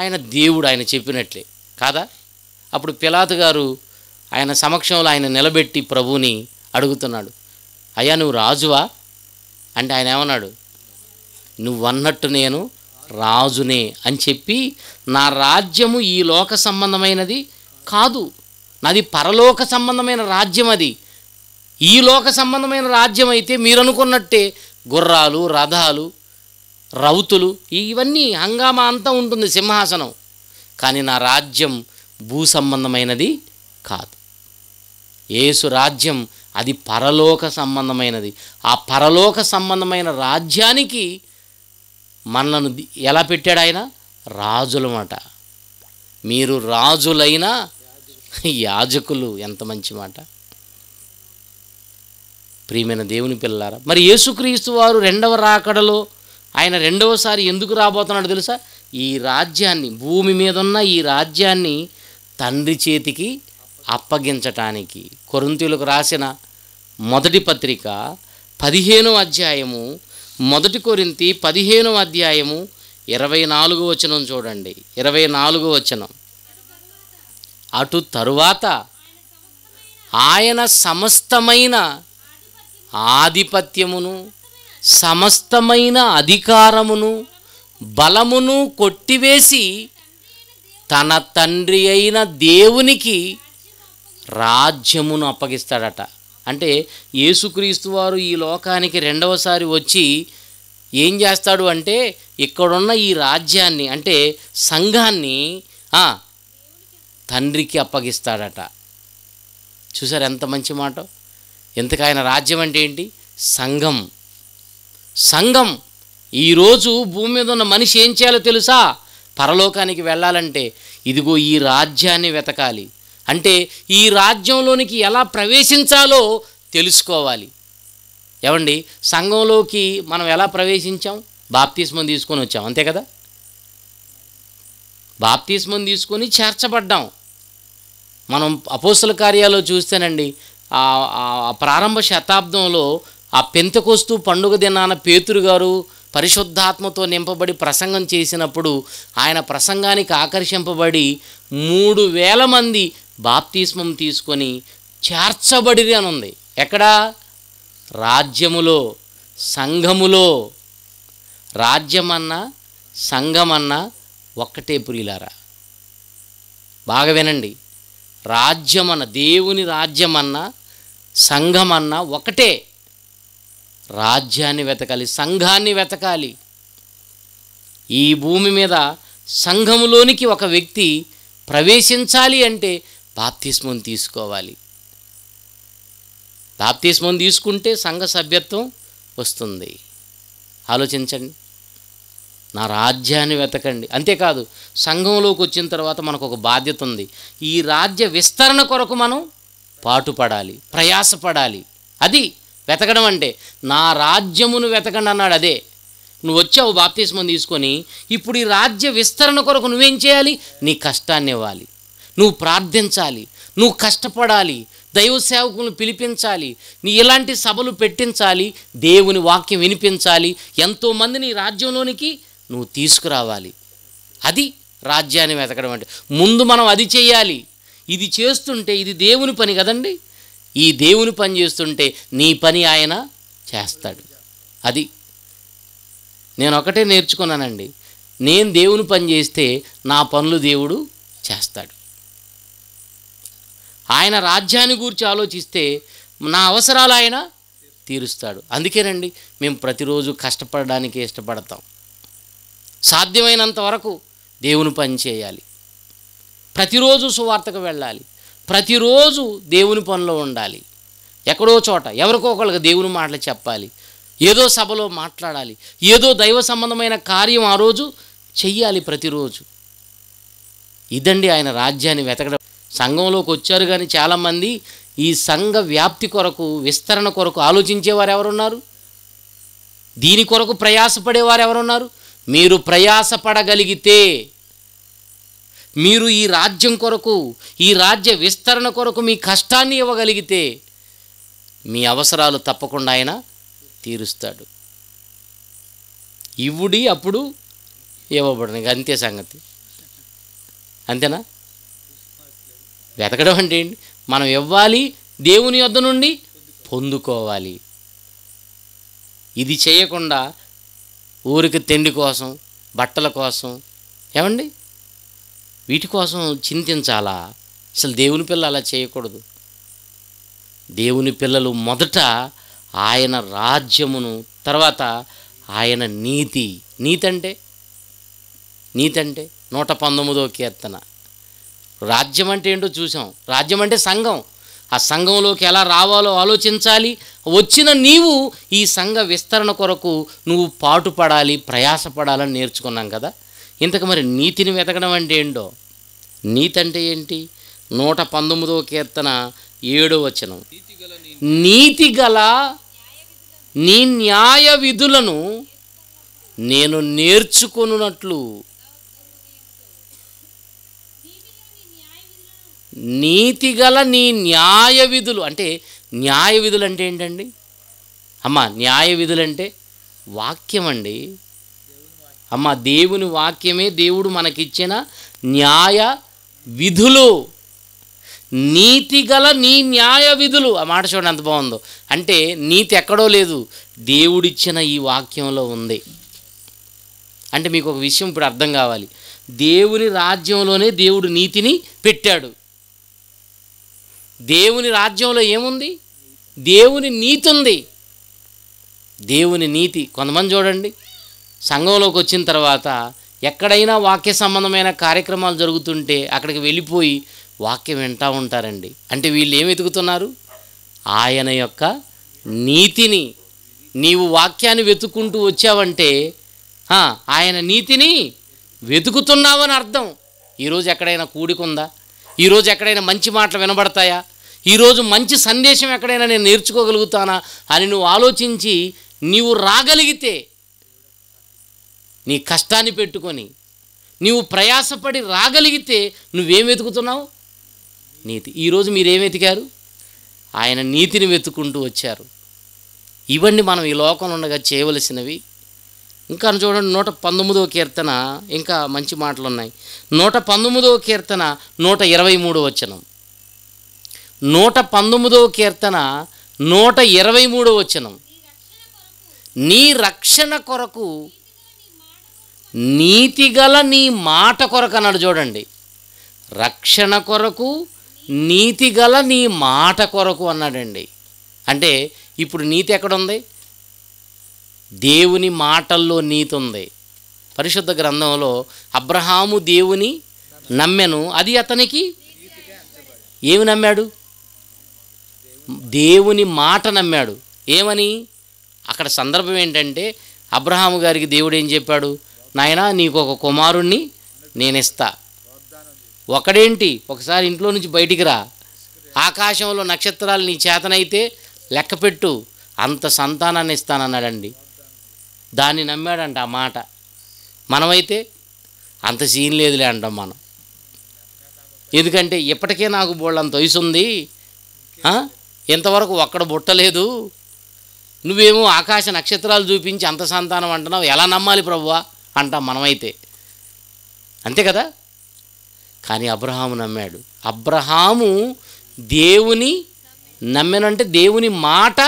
ఆయన దేవుడు ఆయన చెప్పినట్లే కాదా అప్పుడు పిలాత్ గారు ఆయన సమక్షంలో ఆయన నిలబెట్టి ప్రభుని అడుగుతున్నాడు అయ్యా నువ్వు రాజువా అంటే ఆయన ఏమన్నాడు అన్నట్టు నేను రాజునే అని చెప్పి నా రాజ్యము ఈ లోక సంబంధమైనది కాదు నాది పరలోక సంబంధమైన రాజ్యం అది ఈ లోక సంబంధమైన రాజ్యం అయితే మీరు అనుకున్నట్టే గుర్రాలు రథాలు రౌతులు ఇవన్నీ హంగామా అంతా ఉంటుంది సింహాసనం కానీ నా రాజ్యం భూ సంబంధమైనది కాదు ఏసు రాజ్యం అది పరలోక సంబంధమైనది ఆ పరలోక సంబంధమైన రాజ్యానికి మనను ఎలా పెట్టాడు ఆయన రాజులమాట మీరు రాజులైన యాజకులు ఎంత మంచి మాట ప్రియమైన దేవుని పిల్లారా మరి యేసుక్రీస్తు వారు రెండవ రాకడలో ఆయన రెండవసారి ఎందుకు రాబోతున్నాడు తెలుసా ఈ రాజ్యాన్ని భూమి మీద ఉన్న ఈ రాజ్యాన్ని తండ్రి చేతికి అప్పగించటానికి కొరింతీలకు రాసిన మొదటి పత్రిక పదిహేనో అధ్యాయము మొదటి కొరింతి పదిహేనో అధ్యాయము ఇరవై నాలుగు వచనం చూడండి ఇరవై నాలుగు వచనం అటు తరువాత ఆయన సమస్తమైన ఆధిపత్యమును సమస్తమైన అధికారమును బలమును కొట్టివేసి తన తండ్రి అయిన దేవునికి రాజ్యమును అప్పగిస్తాడట అంటే యేసుక్రీస్తు వారు ఈ లోకానికి రెండవసారి వచ్చి ఏం చేస్తాడు అంటే ఇక్కడున్న ఈ రాజ్యాన్ని అంటే సంఘాన్ని తండ్రికి అప్పగిస్తాడట చూసారు ఎంత మంచి మాట ఎంతకాయన రాజ్యం అంటే ఏంటి సంఘం సంఘం ఈరోజు భూమి మీద ఉన్న మనిషి ఏం చేయాలో తెలుసా పరలోకానికి వెళ్ళాలంటే ఇదిగో ఈ రాజ్యాన్ని వెతకాలి అంటే ఈ రాజ్యంలోనికి ఎలా ప్రవేశించాలో తెలుసుకోవాలి ఏమండి సంఘంలోకి మనం ఎలా ప్రవేశించాం బాప్తీస్మం తీసుకొని వచ్చాం అంతే కదా బాప్తీస్మం తీసుకొని చేర్చబడ్డాం మనం అపోసల కార్యాలు చూస్తేనండి ఆ ప్రారంభ శతాబ్దంలో ఆ పెంతకొస్తూ పండుగ దినాన పేతురు గారు పరిశుద్ధాత్మతో నింపబడి ప్రసంగం చేసినప్పుడు ఆయన ప్రసంగానికి ఆకర్షింపబడి మూడు వేల మంది బాప్తీస్మం తీసుకొని చేర్చబడిది అని ఉంది ఎక్కడా రాజ్యములో సంఘములో రాజ్యమన్నా సంఘమన్నా ఒక్కటే పురిలారా బాగా వినండి రాజ్యమన్న దేవుని రాజ్యమన్నా సంఘమన్నా ఒకటే రాజ్యాన్ని వెతకాలి సంఘాన్ని వెతకాలి ఈ భూమి మీద సంఘములోనికి ఒక వ్యక్తి ప్రవేశించాలి అంటే బాప్తిస్మం తీసుకోవాలి బాప్తిస్మం తీసుకుంటే సంఘ సభ్యత్వం వస్తుంది ఆలోచించండి నా రాజ్యాన్ని వెతకండి అంతేకాదు సంఘంలోకి వచ్చిన తర్వాత మనకు ఒక బాధ్యత ఉంది ఈ రాజ్య విస్తరణ కొరకు మనం పాటుపడాలి ప్రయాసపడాలి అది వెతకడం అంటే నా రాజ్యమును వెతకండి అన్నాడు అదే నువ్వు వచ్చావు బాప్తిస్మం తీసుకొని ఇప్పుడు ఈ రాజ్య విస్తరణ కొరకు నువ్వేం చేయాలి నీ కష్టాన్ని ఇవ్వాలి నువ్వు ప్రార్థించాలి నువ్వు కష్టపడాలి దైవ సేవకులను పిలిపించాలి నీ ఇలాంటి సభలు పెట్టించాలి దేవుని వాక్యం వినిపించాలి ఎంతోమందిని రాజ్యంలోనికి నువ్వు తీసుకురావాలి అది రాజ్యాన్ని వెతకడం అంటే ముందు మనం అది చేయాలి ఇది చేస్తుంటే ఇది దేవుని పని కదండి ఈ దేవుని పని చేస్తుంటే నీ పని ఆయన చేస్తాడు అది నేను ఒకటే నేర్చుకున్నానండి నేను దేవుని పని చేస్తే నా పనులు దేవుడు చేస్తాడు ఆయన రాజ్యాన్ని గురించి ఆలోచిస్తే నా అవసరాలు ఆయన తీరుస్తాడు అందుకేనండి మేము ప్రతిరోజు కష్టపడడానికి ఇష్టపడతాం సాధ్యమైనంత వరకు దేవుని పని చేయాలి ప్రతిరోజు సువార్తకు వెళ్ళాలి ప్రతిరోజు దేవుని పనిలో ఉండాలి ఎక్కడో చోట ఎవరికో ఒకళ్ళకి దేవుని మాటలు చెప్పాలి ఏదో సభలో మాట్లాడాలి ఏదో దైవ సంబంధమైన కార్యం ఆ రోజు చెయ్యాలి ప్రతిరోజు ఇదండి ఆయన రాజ్యాన్ని వెతకడం సంఘంలోకి వచ్చారు కానీ చాలామంది ఈ సంఘ వ్యాప్తి కొరకు విస్తరణ కొరకు ఆలోచించేవారు ఎవరున్నారు దీని కొరకు ప్రయాసపడేవారు ఎవరున్నారు మీరు ప్రయాసపడగలిగితే మీరు ఈ రాజ్యం కొరకు ఈ రాజ్య విస్తరణ కొరకు మీ కష్టాన్ని ఇవ్వగలిగితే మీ అవసరాలు తప్పకుండా ఆయన తీరుస్తాడు ఇవ్వుడి అప్పుడు ఇవ్వబడని అంతే సంగతి అంతేనా వెతకడం అంటే మనం ఇవ్వాలి దేవుని వద్ద నుండి పొందుకోవాలి ఇది చేయకుండా ఊరికి తిండి కోసం బట్టల కోసం ఏమండి వీటి కోసం చింతించాలా అసలు దేవుని పిల్ల అలా చేయకూడదు దేవుని పిల్లలు మొదట ఆయన రాజ్యమును తర్వాత ఆయన నీతి నీతంటే నీతంటే నూట పంతొమ్మిదో కీర్తన రాజ్యం అంటే ఏంటో చూసాం రాజ్యం అంటే సంఘం ఆ సంఘంలోకి ఎలా రావాలో ఆలోచించాలి వచ్చిన నీవు ఈ సంఘ విస్తరణ కొరకు నువ్వు పాటుపడాలి ప్రయాసపడాలని నేర్చుకున్నాం కదా ఇంతకు మరి నీతిని వెతకడం అంటే ఏంటో నీతి అంటే ఏంటి నూట పంతొమ్మిదవ కీర్తన ఏడో వచనం నీతి గల నీ న్యాయ విధులను నేను నేర్చుకొనున్నట్లు నీతిగల నీ న్యాయ విధులు అంటే న్యాయ విధులు అంటే ఏంటండి అమ్మ న్యాయ విధులు అంటే వాక్యం అండి అమ్మ దేవుని వాక్యమే దేవుడు మనకిచ్చిన న్యాయ విధులు నీతిగల నీ న్యాయ విధులు ఆ మాట చూడండి అంత బాగుందో అంటే నీతి ఎక్కడో లేదు దేవుడిచ్చిన ఈ వాక్యంలో ఉంది అంటే మీకు ఒక విషయం ఇప్పుడు అర్థం కావాలి దేవుని రాజ్యంలోనే దేవుడు నీతిని పెట్టాడు దేవుని రాజ్యంలో ఏముంది దేవుని నీతి ఉంది దేవుని నీతి కొంతమంది చూడండి సంఘంలోకి వచ్చిన తర్వాత ఎక్కడైనా వాక్య సంబంధమైన కార్యక్రమాలు జరుగుతుంటే అక్కడికి వెళ్ళిపోయి వాక్యం వింటూ ఉంటారండి అంటే వీళ్ళు ఏమి వెతుకుతున్నారు ఆయన యొక్క నీతిని నీవు వాక్యాన్ని వెతుక్కుంటూ వచ్చావంటే ఆయన నీతిని వెతుకుతున్నావని అర్థం ఈరోజు ఎక్కడైనా కూడికుందా ఈరోజు ఎక్కడైనా మంచి మాటలు వినబడతాయా ఈరోజు మంచి సందేశం ఎక్కడైనా నేను నేర్చుకోగలుగుతానా అని నువ్వు ఆలోచించి నీవు రాగలిగితే నీ కష్టాన్ని పెట్టుకొని నీవు ప్రయాసపడి రాగలిగితే నువ్వేం వెతుకుతున్నావు నీతి ఈరోజు మీరేం వెతికారు ఆయన నీతిని వెతుకుంటూ వచ్చారు ఇవన్నీ మనం ఈ లోకంలో ఉండగా చేయవలసినవి ఇంకా చూడండి నూట పంతొమ్మిదో కీర్తన ఇంకా మంచి మాటలు ఉన్నాయి నూట పంతొమ్మిదో కీర్తన నూట ఇరవై మూడో వచనం నూట పంతొమ్మిదో కీర్తన నూట ఇరవై మూడో వచనం నీ రక్షణ కొరకు నీతిగల నీ మాట కొరకు అన్నాడు చూడండి రక్షణ కొరకు నీతిగల నీ మాట కొరకు అన్నాడండి అంటే ఇప్పుడు నీతి ఎక్కడుంది దేవుని మాటల్లో నీతుంది పరిశుద్ధ గ్రంథంలో అబ్రహాము దేవుని నమ్మెను అది అతనికి ఏమి నమ్మాడు దేవుని మాట నమ్మాడు ఏమని అక్కడ సందర్భం ఏంటంటే అబ్రహాము గారికి దేవుడు ఏం చెప్పాడు నాయన నీకు ఒక కుమారుణ్ణి నేనిస్తా ఒకడేంటి ఒకసారి ఇంట్లో నుంచి బయటికి రా ఆకాశంలో నక్షత్రాలు నీ చేతనైతే లెక్కపెట్టు అంత సంతానాన్ని ఇస్తానన్నాడండి దాన్ని నమ్మాడంట ఆ మాట మనమైతే అంత సీన్ లేదులే అంటాం మనం ఎందుకంటే ఇప్పటికే నాకు బోళ్ళంత వయసు ఉంది ఇంతవరకు ఒక్కడ బుట్టలేదు నువ్వేమో ఆకాశ నక్షత్రాలు చూపించి అంత సంతానం అంటున్నావు ఎలా నమ్మాలి ప్రభువా అంటాం మనమైతే అంతే కదా కానీ అబ్రహాము నమ్మాడు అబ్రహాము దేవుని నమ్మినంటే దేవుని మాట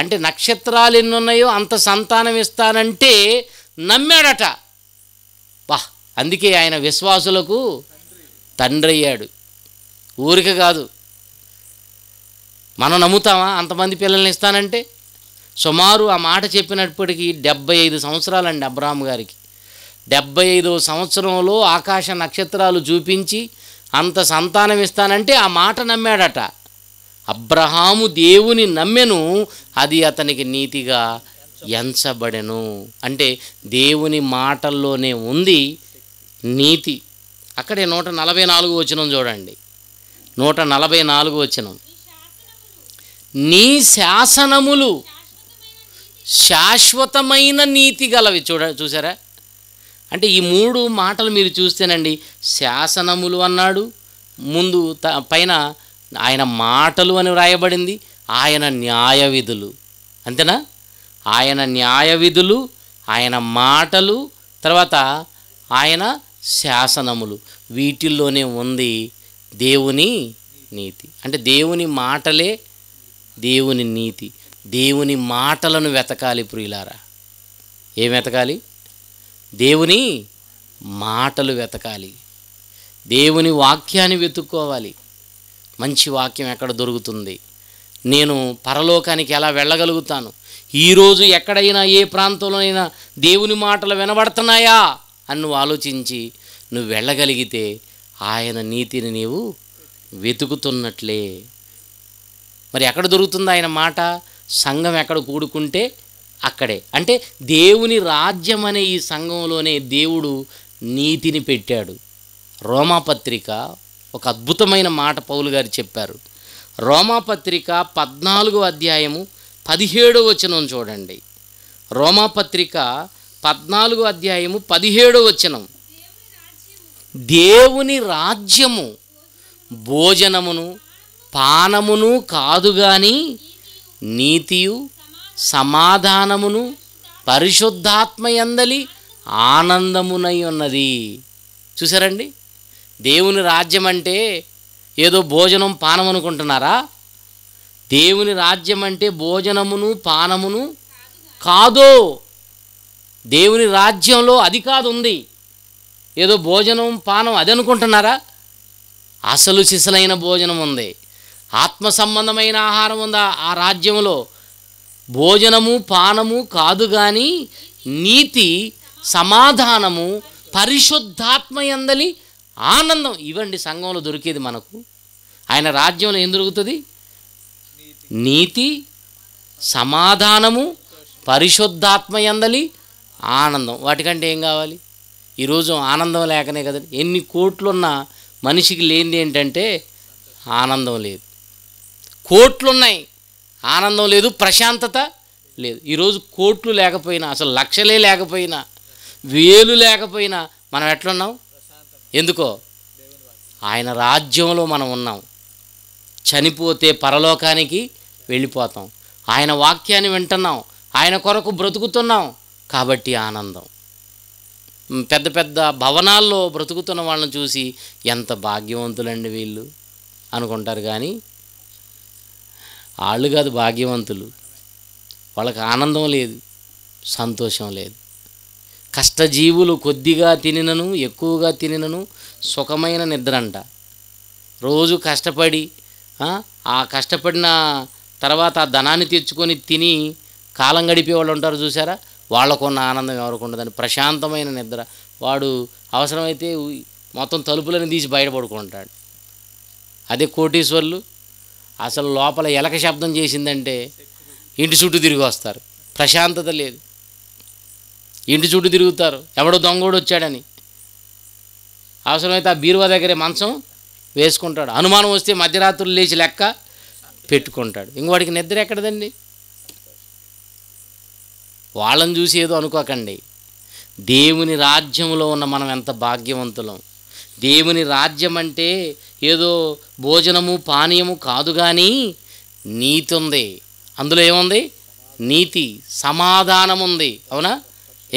అంటే నక్షత్రాలు ఎన్ని ఉన్నాయో అంత సంతానం ఇస్తానంటే నమ్మాడట వాహ్ అందుకే ఆయన విశ్వాసులకు తండ్రి అయ్యాడు ఊరిక కాదు మనం నమ్ముతామా అంతమంది పిల్లల్ని ఇస్తానంటే సుమారు ఆ మాట చెప్పినప్పటికీ డెబ్బై ఐదు సంవత్సరాలండి అబ్రాహం గారికి డెబ్బై ఐదో సంవత్సరంలో ఆకాశ నక్షత్రాలు చూపించి అంత సంతానం ఇస్తానంటే ఆ మాట నమ్మాడట అబ్రహాము దేవుని నమ్మెను అది అతనికి నీతిగా ఎంచబడెను అంటే దేవుని మాటల్లోనే ఉంది నీతి అక్కడే నూట నలభై నాలుగు వచ్చినం చూడండి నూట నలభై నాలుగు వచ్చినం నీ శాసనములు శాశ్వతమైన నీతి గలవి చూడ చూసారా అంటే ఈ మూడు మాటలు మీరు చూస్తేనండి శాసనములు అన్నాడు ముందు పైన ఆయన మాటలు అని వ్రాయబడింది ఆయన న్యాయ విధులు అంతేనా ఆయన న్యాయ విధులు ఆయన మాటలు తర్వాత ఆయన శాసనములు వీటిల్లోనే ఉంది దేవుని నీతి అంటే దేవుని మాటలే దేవుని నీతి దేవుని మాటలను వెతకాలి ప్రియులారా ఏం వెతకాలి దేవుని మాటలు వెతకాలి దేవుని వాక్యాన్ని వెతుక్కోవాలి మంచి వాక్యం ఎక్కడ దొరుకుతుంది నేను పరలోకానికి ఎలా వెళ్ళగలుగుతాను ఈరోజు ఎక్కడైనా ఏ ప్రాంతంలోనైనా దేవుని మాటలు వినబడుతున్నాయా అని నువ్వు ఆలోచించి నువ్వు వెళ్ళగలిగితే ఆయన నీతిని నీవు వెతుకుతున్నట్లే మరి ఎక్కడ దొరుకుతుంది ఆయన మాట సంఘం ఎక్కడ కూడుకుంటే అక్కడే అంటే దేవుని రాజ్యం అనే ఈ సంఘంలోనే దేవుడు నీతిని పెట్టాడు రోమాపత్రిక ఒక అద్భుతమైన మాట పౌలు గారు చెప్పారు రోమాపత్రిక పద్నాలుగో అధ్యాయము పదిహేడో వచనం చూడండి రోమాపత్రిక పద్నాలుగో అధ్యాయము పదిహేడో వచనం దేవుని రాజ్యము భోజనమును పానమును కాదు గాని నీతియు సమాధానమును పరిశుద్ధాత్మయందలి ఆనందమునై ఉన్నది చూసారండి దేవుని రాజ్యం అంటే ఏదో భోజనం పానం అనుకుంటున్నారా దేవుని రాజ్యం అంటే భోజనమును పానమును కాదు దేవుని రాజ్యంలో అది కాదు ఉంది ఏదో భోజనం పానం అది అనుకుంటున్నారా అసలు సిసలైన భోజనం ఉంది ఆత్మ సంబంధమైన ఆహారం ఉందా ఆ రాజ్యంలో భోజనము పానము కాదు కానీ నీతి సమాధానము పరిశుద్ధాత్మ ఎందలి ఆనందం ఇవ్వండి సంఘంలో దొరికేది మనకు ఆయన రాజ్యంలో ఏం దొరుకుతుంది నీతి సమాధానము పరిశుద్ధాత్మ ఎందలి ఆనందం వాటికంటే ఏం కావాలి ఈరోజు ఆనందం లేకనే కదండి ఎన్ని కోట్లున్న మనిషికి లేనిది ఏంటంటే ఆనందం లేదు కోట్లున్నాయి ఆనందం లేదు ప్రశాంతత లేదు ఈరోజు కోట్లు లేకపోయినా అసలు లక్షలే లేకపోయినా వేలు లేకపోయినా మనం ఎట్లున్నాం ఎందుకో ఆయన రాజ్యంలో మనం ఉన్నాం చనిపోతే పరలోకానికి వెళ్ళిపోతాం ఆయన వాక్యాన్ని వింటున్నాం ఆయన కొరకు బ్రతుకుతున్నాం కాబట్టి ఆనందం పెద్ద పెద్ద భవనాల్లో బ్రతుకుతున్న వాళ్ళని చూసి ఎంత భాగ్యవంతులండి వీళ్ళు అనుకుంటారు కానీ వాళ్ళు కాదు భాగ్యవంతులు వాళ్ళకి ఆనందం లేదు సంతోషం లేదు కష్టజీవులు కొద్దిగా తినినను ఎక్కువగా తినినను సుఖమైన నిద్ర అంట రోజు కష్టపడి ఆ కష్టపడిన తర్వాత ఆ ధనాన్ని తెచ్చుకొని తిని కాలం గడిపే వాళ్ళు ఉంటారు చూసారా వాళ్ళకు ఉన్న ఆనందం ఎవరికి ఉండదని ప్రశాంతమైన నిద్ర వాడు అవసరమైతే మొత్తం తలుపులను తీసి బయటపడుకుంటాడు అదే కోటీశ్వర్లు అసలు లోపల ఎలక శబ్దం చేసిందంటే ఇంటి చుట్టూ తిరిగి వస్తారు ప్రశాంతత లేదు ఇంటి చుట్టూ తిరుగుతారు ఎవడో దొంగోడు వచ్చాడని అవసరమైతే ఆ బీరువా దగ్గరే మంచం వేసుకుంటాడు అనుమానం వస్తే మధ్యరాత్రులు లేచి లెక్క పెట్టుకుంటాడు ఇంకోటికి నిద్ర ఎక్కడదండి వాళ్ళని చూసి ఏదో అనుకోకండి దేవుని రాజ్యంలో ఉన్న మనం ఎంత భాగ్యవంతులం దేవుని రాజ్యం అంటే ఏదో భోజనము పానీయము కాదు కానీ నీతి ఉంది అందులో ఏముంది నీతి సమాధానం ఉంది అవునా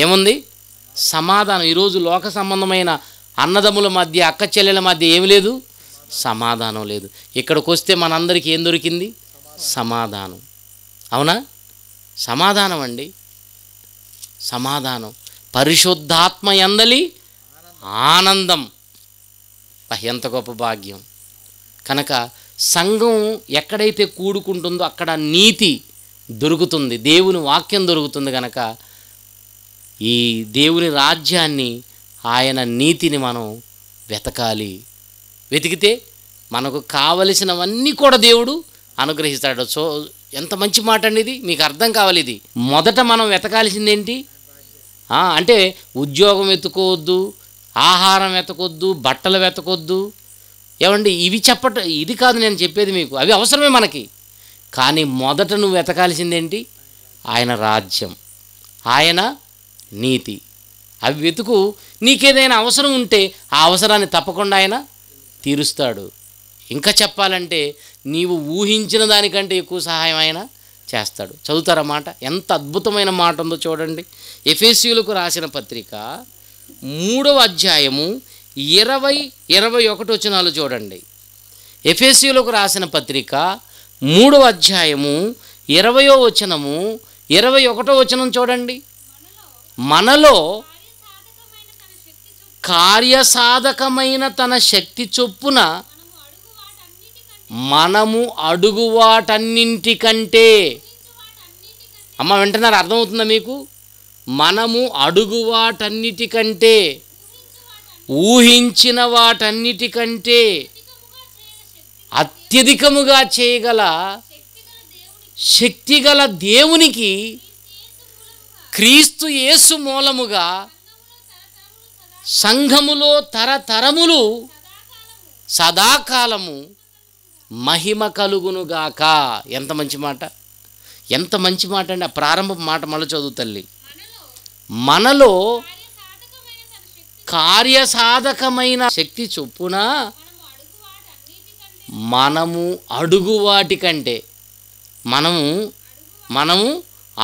ఏముంది సమాధానం ఈరోజు లోక సంబంధమైన అన్నదమ్ముల మధ్య అక్క చెల్లెల మధ్య ఏమి లేదు సమాధానం లేదు ఇక్కడికి వస్తే మనందరికీ ఏం దొరికింది సమాధానం అవునా సమాధానం అండి సమాధానం పరిశుద్ధాత్మ ఎందలి ఆనందం ఎంత గొప్ప భాగ్యం కనుక సంఘం ఎక్కడైతే కూడుకుంటుందో అక్కడ నీతి దొరుకుతుంది దేవుని వాక్యం దొరుకుతుంది కనుక ఈ దేవుని రాజ్యాన్ని ఆయన నీతిని మనం వెతకాలి వెతికితే మనకు కావలసినవన్నీ కూడా దేవుడు అనుగ్రహిస్తాడు సో ఎంత మంచి మాట అండి ఇది మీకు అర్థం కావాలి ఇది మొదట మనం వెతకాల్సింది ఏంటి అంటే ఉద్యోగం వెతుకోవద్దు ఆహారం వెతకొద్దు బట్టలు వెతకొద్దు ఏమండి ఇవి చెప్పట ఇది కాదు నేను చెప్పేది మీకు అవి అవసరమే మనకి కానీ మొదట నువ్వు వెతకాల్సిందేంటి ఆయన రాజ్యం ఆయన నీతి అవి వెతుకు నీకేదైనా అవసరం ఉంటే ఆ అవసరాన్ని తప్పకుండా ఆయన తీరుస్తాడు ఇంకా చెప్పాలంటే నీవు ఊహించిన దానికంటే ఎక్కువ సహాయం ఆయన చేస్తాడు చదువుతారా మాట ఎంత అద్భుతమైన మాట ఉందో చూడండి ఎఫేసియులకు రాసిన పత్రిక మూడవ అధ్యాయము ఇరవై ఇరవై ఒకటి వచనాలు చూడండి ఎఫేసియులకు రాసిన పత్రిక మూడవ అధ్యాయము ఇరవయో వచనము ఇరవై ఒకటో వచనం చూడండి మనలో కార్యసాధకమైన తన శక్తి చొప్పున మనము అడుగు వాటన్నింటికంటే అమ్మ వింటున్నారు అర్థమవుతుందా మీకు మనము అడుగు వాటన్నిటికంటే ఊహించిన వాటన్నిటికంటే అత్యధికముగా చేయగల శక్తిగల దేవునికి క్రీస్తు యేసు మూలముగా సంఘములో తరతరములు సదాకాలము మహిమ కలుగునుగాక ఎంత మంచి మాట ఎంత మంచి మాట అండి ఆ ప్రారంభ మాట మళ్ళీ చదువు తల్లి మనలో కార్యసాధకమైన శక్తి చొప్పున మనము అడుగు వాటికంటే మనము మనము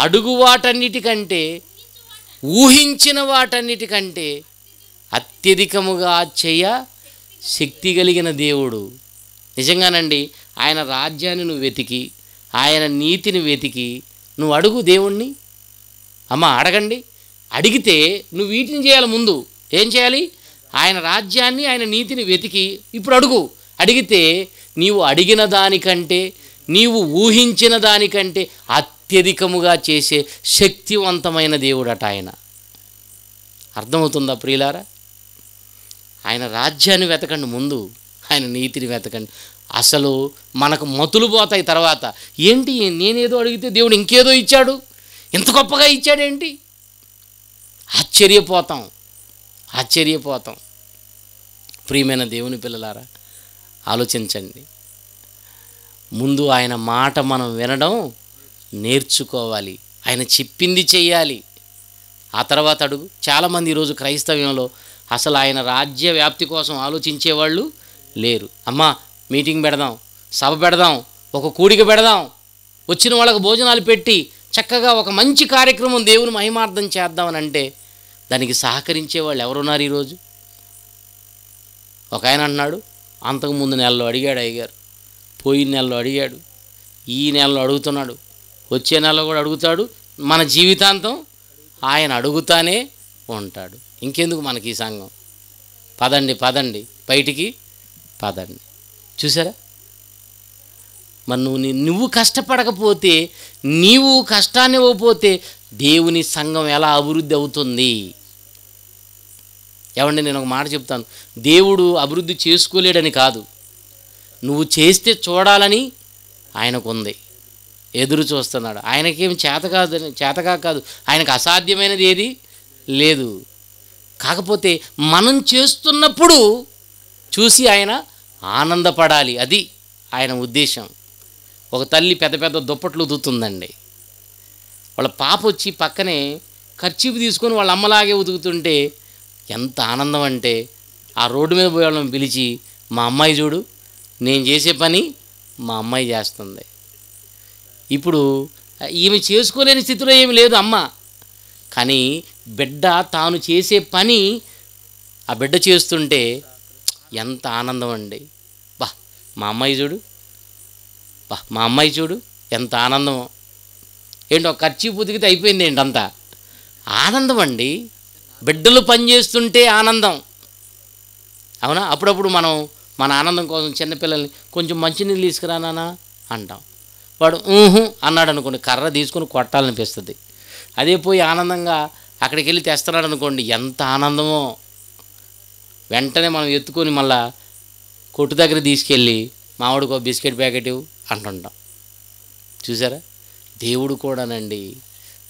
అడుగు వాటన్నిటికంటే ఊహించిన వాటన్నిటికంటే అత్యధికముగా చేయ శక్తి కలిగిన దేవుడు నిజంగానండి ఆయన రాజ్యాన్ని నువ్వు వెతికి ఆయన నీతిని వెతికి నువ్వు అడుగు దేవుణ్ణి అమ్మ అడగండి అడిగితే నువ్వు వీటిని చేయాలి ముందు ఏం చేయాలి ఆయన రాజ్యాన్ని ఆయన నీతిని వెతికి ఇప్పుడు అడుగు అడిగితే నీవు అడిగిన దానికంటే నీవు ఊహించిన దానికంటే అత్య అత్యధికముగా చేసే శక్తివంతమైన దేవుడట ఆయన అర్థమవుతుందా ప్రియులారా ఆయన రాజ్యాన్ని వెతకండి ముందు ఆయన నీతిని వెతకండి అసలు మనకు మతులు పోతాయి తర్వాత ఏంటి నేనేదో అడిగితే దేవుడు ఇంకేదో ఇచ్చాడు ఇంత గొప్పగా ఇచ్చాడేంటి ఆశ్చర్యపోతాం ఆశ్చర్యపోతాం ప్రియమైన దేవుని పిల్లలారా ఆలోచించండి ముందు ఆయన మాట మనం వినడం నేర్చుకోవాలి ఆయన చెప్పింది చేయాలి ఆ తర్వాత అడుగు చాలామంది ఈరోజు క్రైస్తవ్యంలో అసలు ఆయన రాజ్య వ్యాప్తి కోసం ఆలోచించేవాళ్ళు లేరు అమ్మా మీటింగ్ పెడదాం సభ పెడదాం ఒక కూడిక పెడదాం వచ్చిన వాళ్ళకు భోజనాలు పెట్టి చక్కగా ఒక మంచి కార్యక్రమం దేవుని మహిమార్థం చేద్దామని అంటే దానికి సహకరించే వాళ్ళు ఎవరున్నారు ఈరోజు ఒక ఆయన అన్నాడు అంతకుముందు నెలలో అడిగాడు అయ్యగారు పోయిన నెలలో అడిగాడు ఈ నెలలో అడుగుతున్నాడు వచ్చే నెలలో కూడా అడుగుతాడు మన జీవితాంతం ఆయన అడుగుతానే ఉంటాడు ఇంకెందుకు మనకి ఈ సంఘం పదండి పదండి బయటికి పదండి చూసారా మరి నువ్వు నువ్వు కష్టపడకపోతే నీవు కష్టాన్ని ఇవ్వకపోతే దేవుని సంఘం ఎలా అభివృద్ధి అవుతుంది ఏమండి నేను ఒక మాట చెప్తాను దేవుడు అభివృద్ధి చేసుకోలేడని కాదు నువ్వు చేస్తే చూడాలని ఆయనకుంది ఎదురు చూస్తున్నాడు ఆయనకేం చేత కాదు చేతగా కాదు ఆయనకు అసాధ్యమైనది ఏది లేదు కాకపోతే మనం చేస్తున్నప్పుడు చూసి ఆయన ఆనందపడాలి అది ఆయన ఉద్దేశం ఒక తల్లి పెద్ద పెద్ద దుప్పట్లు ఉదుతుందండి వాళ్ళ పాప వచ్చి పక్కనే ఖర్చీపు తీసుకొని వాళ్ళ అమ్మలాగే ఉదుకుతుంటే ఎంత ఆనందం అంటే ఆ రోడ్డు మీద పోయే వాళ్ళని పిలిచి మా అమ్మాయి చూడు నేను చేసే పని మా అమ్మాయి చేస్తుంది ఇప్పుడు ఈమె చేసుకోలేని స్థితిలో ఏమి లేదు అమ్మ కానీ బిడ్డ తాను చేసే పని ఆ బిడ్డ చేస్తుంటే ఎంత ఆనందం అండి బా మా అమ్మాయి చూడు బా మా అమ్మాయి చూడు ఎంత ఆనందమో ఏంటో ఖర్చు పుతికితే అయిపోయింది ఏంటి ఆనందం అండి బిడ్డలు పనిచేస్తుంటే ఆనందం అవునా అప్పుడప్పుడు మనం మన ఆనందం కోసం చిన్నపిల్లల్ని కొంచెం మంచినీళ్ళు తీసుకురానా అంటాం వాడు అన్నాడు అనుకోండి కర్ర తీసుకుని కొట్టాలనిపిస్తుంది అదే పోయి ఆనందంగా అక్కడికి వెళ్ళి తెస్తున్నాడు అనుకోండి ఎంత ఆనందమో వెంటనే మనం ఎత్తుకొని మళ్ళా కొట్టు దగ్గర తీసుకెళ్ళి మామిడికో బిస్కెట్ ప్యాకెట్ అంటుంటాం చూసారా దేవుడు కూడానండి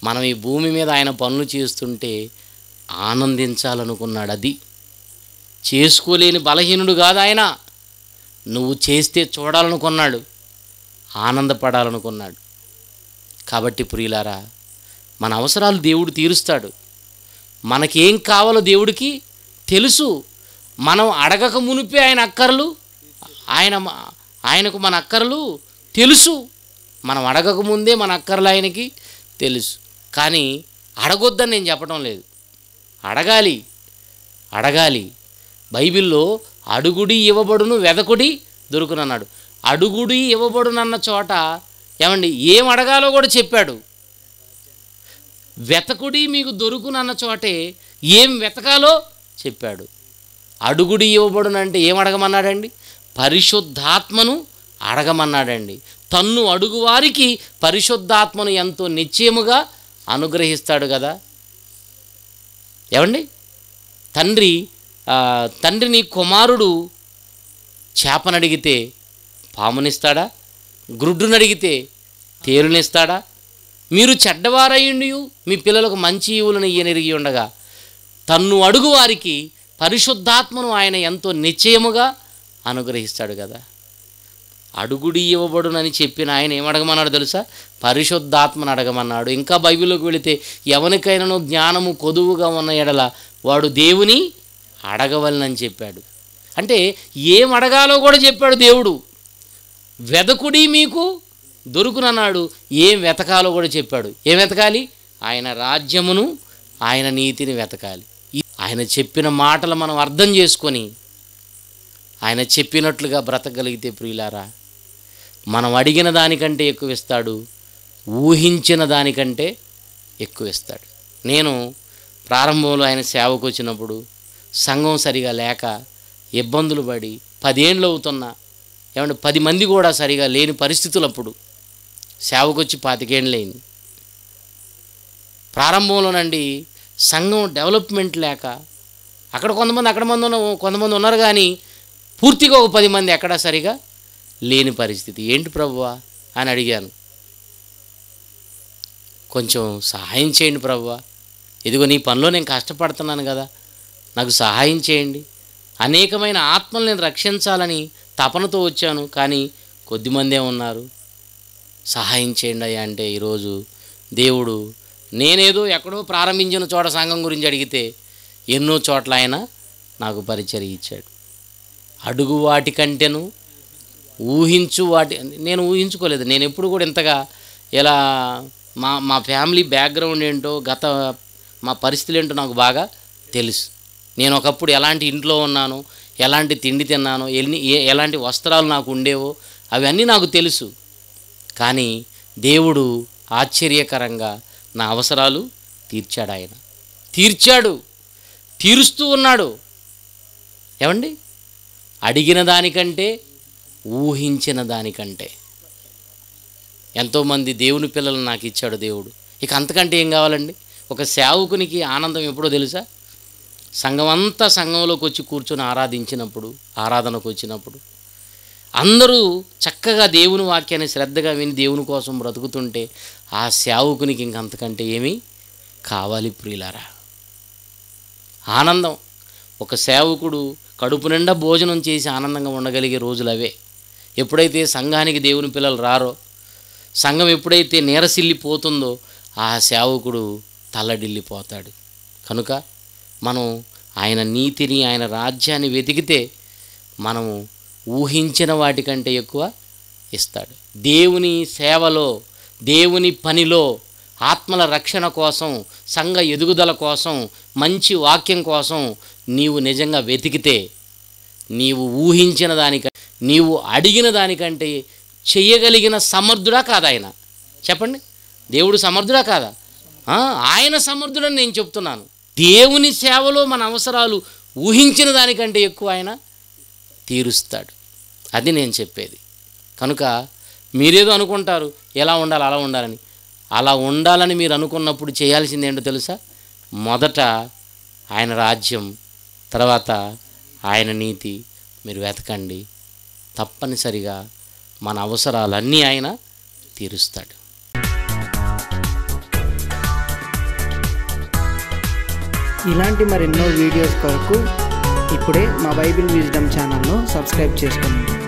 మనం ఈ భూమి మీద ఆయన పనులు చేస్తుంటే ఆనందించాలనుకున్నాడు అది చేసుకోలేని బలహీనుడు కాదు ఆయన నువ్వు చేస్తే చూడాలనుకున్నాడు ఆనందపడాలనుకున్నాడు కాబట్టి ప్రియులారా మన అవసరాలు దేవుడు తీరుస్తాడు మనకేం కావాలో దేవుడికి తెలుసు మనం అడగక మునిపే ఆయన అక్కర్లు ఆయన ఆయనకు మన అక్కర్లు తెలుసు మనం అడగక ముందే మన అక్కర్లు ఆయనకి తెలుసు కానీ అడగొద్దని నేను చెప్పడం లేదు అడగాలి అడగాలి బైబిల్లో అడుగుడి ఇవ్వబడును వెదకుడి దొరుకునన్నాడు అడుగుడి ఇవ్వబడునన్న చోట ఏమండి ఏం అడగాలో కూడా చెప్పాడు వెతకుడి మీకు దొరుకునన్న చోటే ఏం వెతకాలో చెప్పాడు అడుగుడి ఇవ్వబడునంటే ఏం అడగమన్నాడండి పరిశుద్ధాత్మను అడగమన్నాడండి తన్ను అడుగువారికి పరిశుద్ధాత్మను ఎంతో నిశ్చయముగా అనుగ్రహిస్తాడు కదా ఏమండి తండ్రి తండ్రిని కుమారుడు చేపనడిగితే పామునిస్తాడా గ్రుడ్డునడిగితే తేరునిస్తాడా మీరు చెడ్డవారయ్యుండి మీ పిల్లలకు మంచి ఈవులను ఈయనెరిగి ఉండగా తన్ను అడుగు వారికి పరిశుద్ధాత్మను ఆయన ఎంతో నిశ్చయముగా అనుగ్రహిస్తాడు కదా అడుగుడి ఇవ్వబడునని చెప్పిన ఆయన ఏమడగమన్నాడు తెలుసా పరిశుద్ధాత్మను అడగమన్నాడు ఇంకా బైబిల్లోకి వెళితే ఎవరికైనాను జ్ఞానము కొదువుగా ఉన్న ఎడల వాడు దేవుని అడగవలనని చెప్పాడు అంటే ఏం అడగాలో కూడా చెప్పాడు దేవుడు వెదకుడి మీకు దొరుకునన్నాడు ఏం వెతకాలో కూడా చెప్పాడు ఏం వెతకాలి ఆయన రాజ్యమును ఆయన నీతిని వెతకాలి ఆయన చెప్పిన మాటలు మనం అర్థం చేసుకొని ఆయన చెప్పినట్లుగా బ్రతకగలిగితే ప్రియులారా మనం అడిగిన దానికంటే ఎక్కువ ఇస్తాడు ఊహించిన దానికంటే ఎక్కువ ఇస్తాడు నేను ప్రారంభంలో ఆయన సేవకు వచ్చినప్పుడు సంఘం సరిగా లేక ఇబ్బందులు పడి పదేండ్లు అవుతున్నా ఏమంటే పది మంది కూడా సరిగా లేని పరిస్థితులు అప్పుడు సేవకొచ్చి పాతికేండ్లైంది ప్రారంభంలోనండి సంఘం డెవలప్మెంట్ లేక అక్కడ కొంతమంది అక్కడ మంది ఉన్న కొంతమంది ఉన్నారు కానీ పూర్తిగా ఒక పది మంది ఎక్కడా సరిగా లేని పరిస్థితి ఏంటి ప్రభువా అని అడిగాను కొంచెం సహాయం చేయండి ప్రభువా ఇదిగో నీ పనిలో నేను కష్టపడుతున్నాను కదా నాకు సహాయం చేయండి అనేకమైన ఆత్మలు నేను రక్షించాలని తపనతో వచ్చాను కానీ కొద్దిమందే ఉన్నారు సహాయం చేయండి అయ్యా అంటే ఈరోజు దేవుడు నేనేదో ఎక్కడో ప్రారంభించిన చోట సంఘం గురించి అడిగితే ఎన్నో చోట్ల ఆయన నాకు పరిచయం ఇచ్చాడు అడుగు వాటికంటేను ఊహించు వాటి నేను ఊహించుకోలేదు నేను ఎప్పుడు కూడా ఇంతగా ఇలా మా మా ఫ్యామిలీ బ్యాక్గ్రౌండ్ ఏంటో గత మా పరిస్థితులు ఏంటో నాకు బాగా తెలుసు నేను ఒకప్పుడు ఎలాంటి ఇంట్లో ఉన్నాను ఎలాంటి తిండి తిన్నాను ఎన్ని ఎలాంటి వస్త్రాలు నాకు ఉండేవో అవన్నీ నాకు తెలుసు కానీ దేవుడు ఆశ్చర్యకరంగా నా అవసరాలు తీర్చాడు ఆయన తీర్చాడు తీరుస్తూ ఉన్నాడు ఏమండి అడిగిన దానికంటే ఊహించిన దానికంటే ఎంతోమంది దేవుని పిల్లలు నాకు ఇచ్చాడు దేవుడు ఇక అంతకంటే ఏం కావాలండి ఒక సేవకునికి ఆనందం ఎప్పుడో తెలుసా సంఘం అంతా సంఘంలోకి వచ్చి కూర్చొని ఆరాధించినప్పుడు ఆరాధనకు వచ్చినప్పుడు అందరూ చక్కగా దేవుని వాక్యాన్ని శ్రద్ధగా విని దేవుని కోసం బ్రతుకుతుంటే ఆ సేవకునికి ఇంకంతకంటే ఏమీ కావాలి ప్రియులారా ఆనందం ఒక సేవకుడు కడుపు నిండా భోజనం చేసి ఆనందంగా ఉండగలిగే రోజులు అవే ఎప్పుడైతే సంఘానికి దేవుని పిల్లలు రారో సంఘం ఎప్పుడైతే నీరసిల్లిపోతుందో ఆ సేవకుడు తల్లడిల్లిపోతాడు కనుక మనం ఆయన నీతిని ఆయన రాజ్యాన్ని వెతికితే మనము ఊహించిన వాటికంటే ఎక్కువ ఇస్తాడు దేవుని సేవలో దేవుని పనిలో ఆత్మల రక్షణ కోసం సంఘ ఎదుగుదల కోసం మంచి వాక్యం కోసం నీవు నిజంగా వెతికితే నీవు ఊహించిన దానిక నీవు అడిగిన దానికంటే చేయగలిగిన సమర్థుడా కాదా ఆయన చెప్పండి దేవుడు సమర్థుడా కాదా ఆయన సమర్థుడని నేను చెప్తున్నాను దేవుని సేవలో మన అవసరాలు ఊహించిన దానికంటే ఎక్కువ ఆయన తీరుస్తాడు అది నేను చెప్పేది కనుక మీరేదో అనుకుంటారు ఎలా ఉండాలి అలా ఉండాలని అలా ఉండాలని మీరు అనుకున్నప్పుడు చేయాల్సింది ఏంటో తెలుసా మొదట ఆయన రాజ్యం తర్వాత ఆయన నీతి మీరు వెతకండి తప్పనిసరిగా మన అవసరాలన్నీ ఆయన తీరుస్తాడు ఇలాంటి మరెన్నో వీడియోస్ కొరకు ఇప్పుడే మా బైబిల్ విజ్డమ్ ఛానల్ను సబ్స్క్రైబ్ చేసుకోండి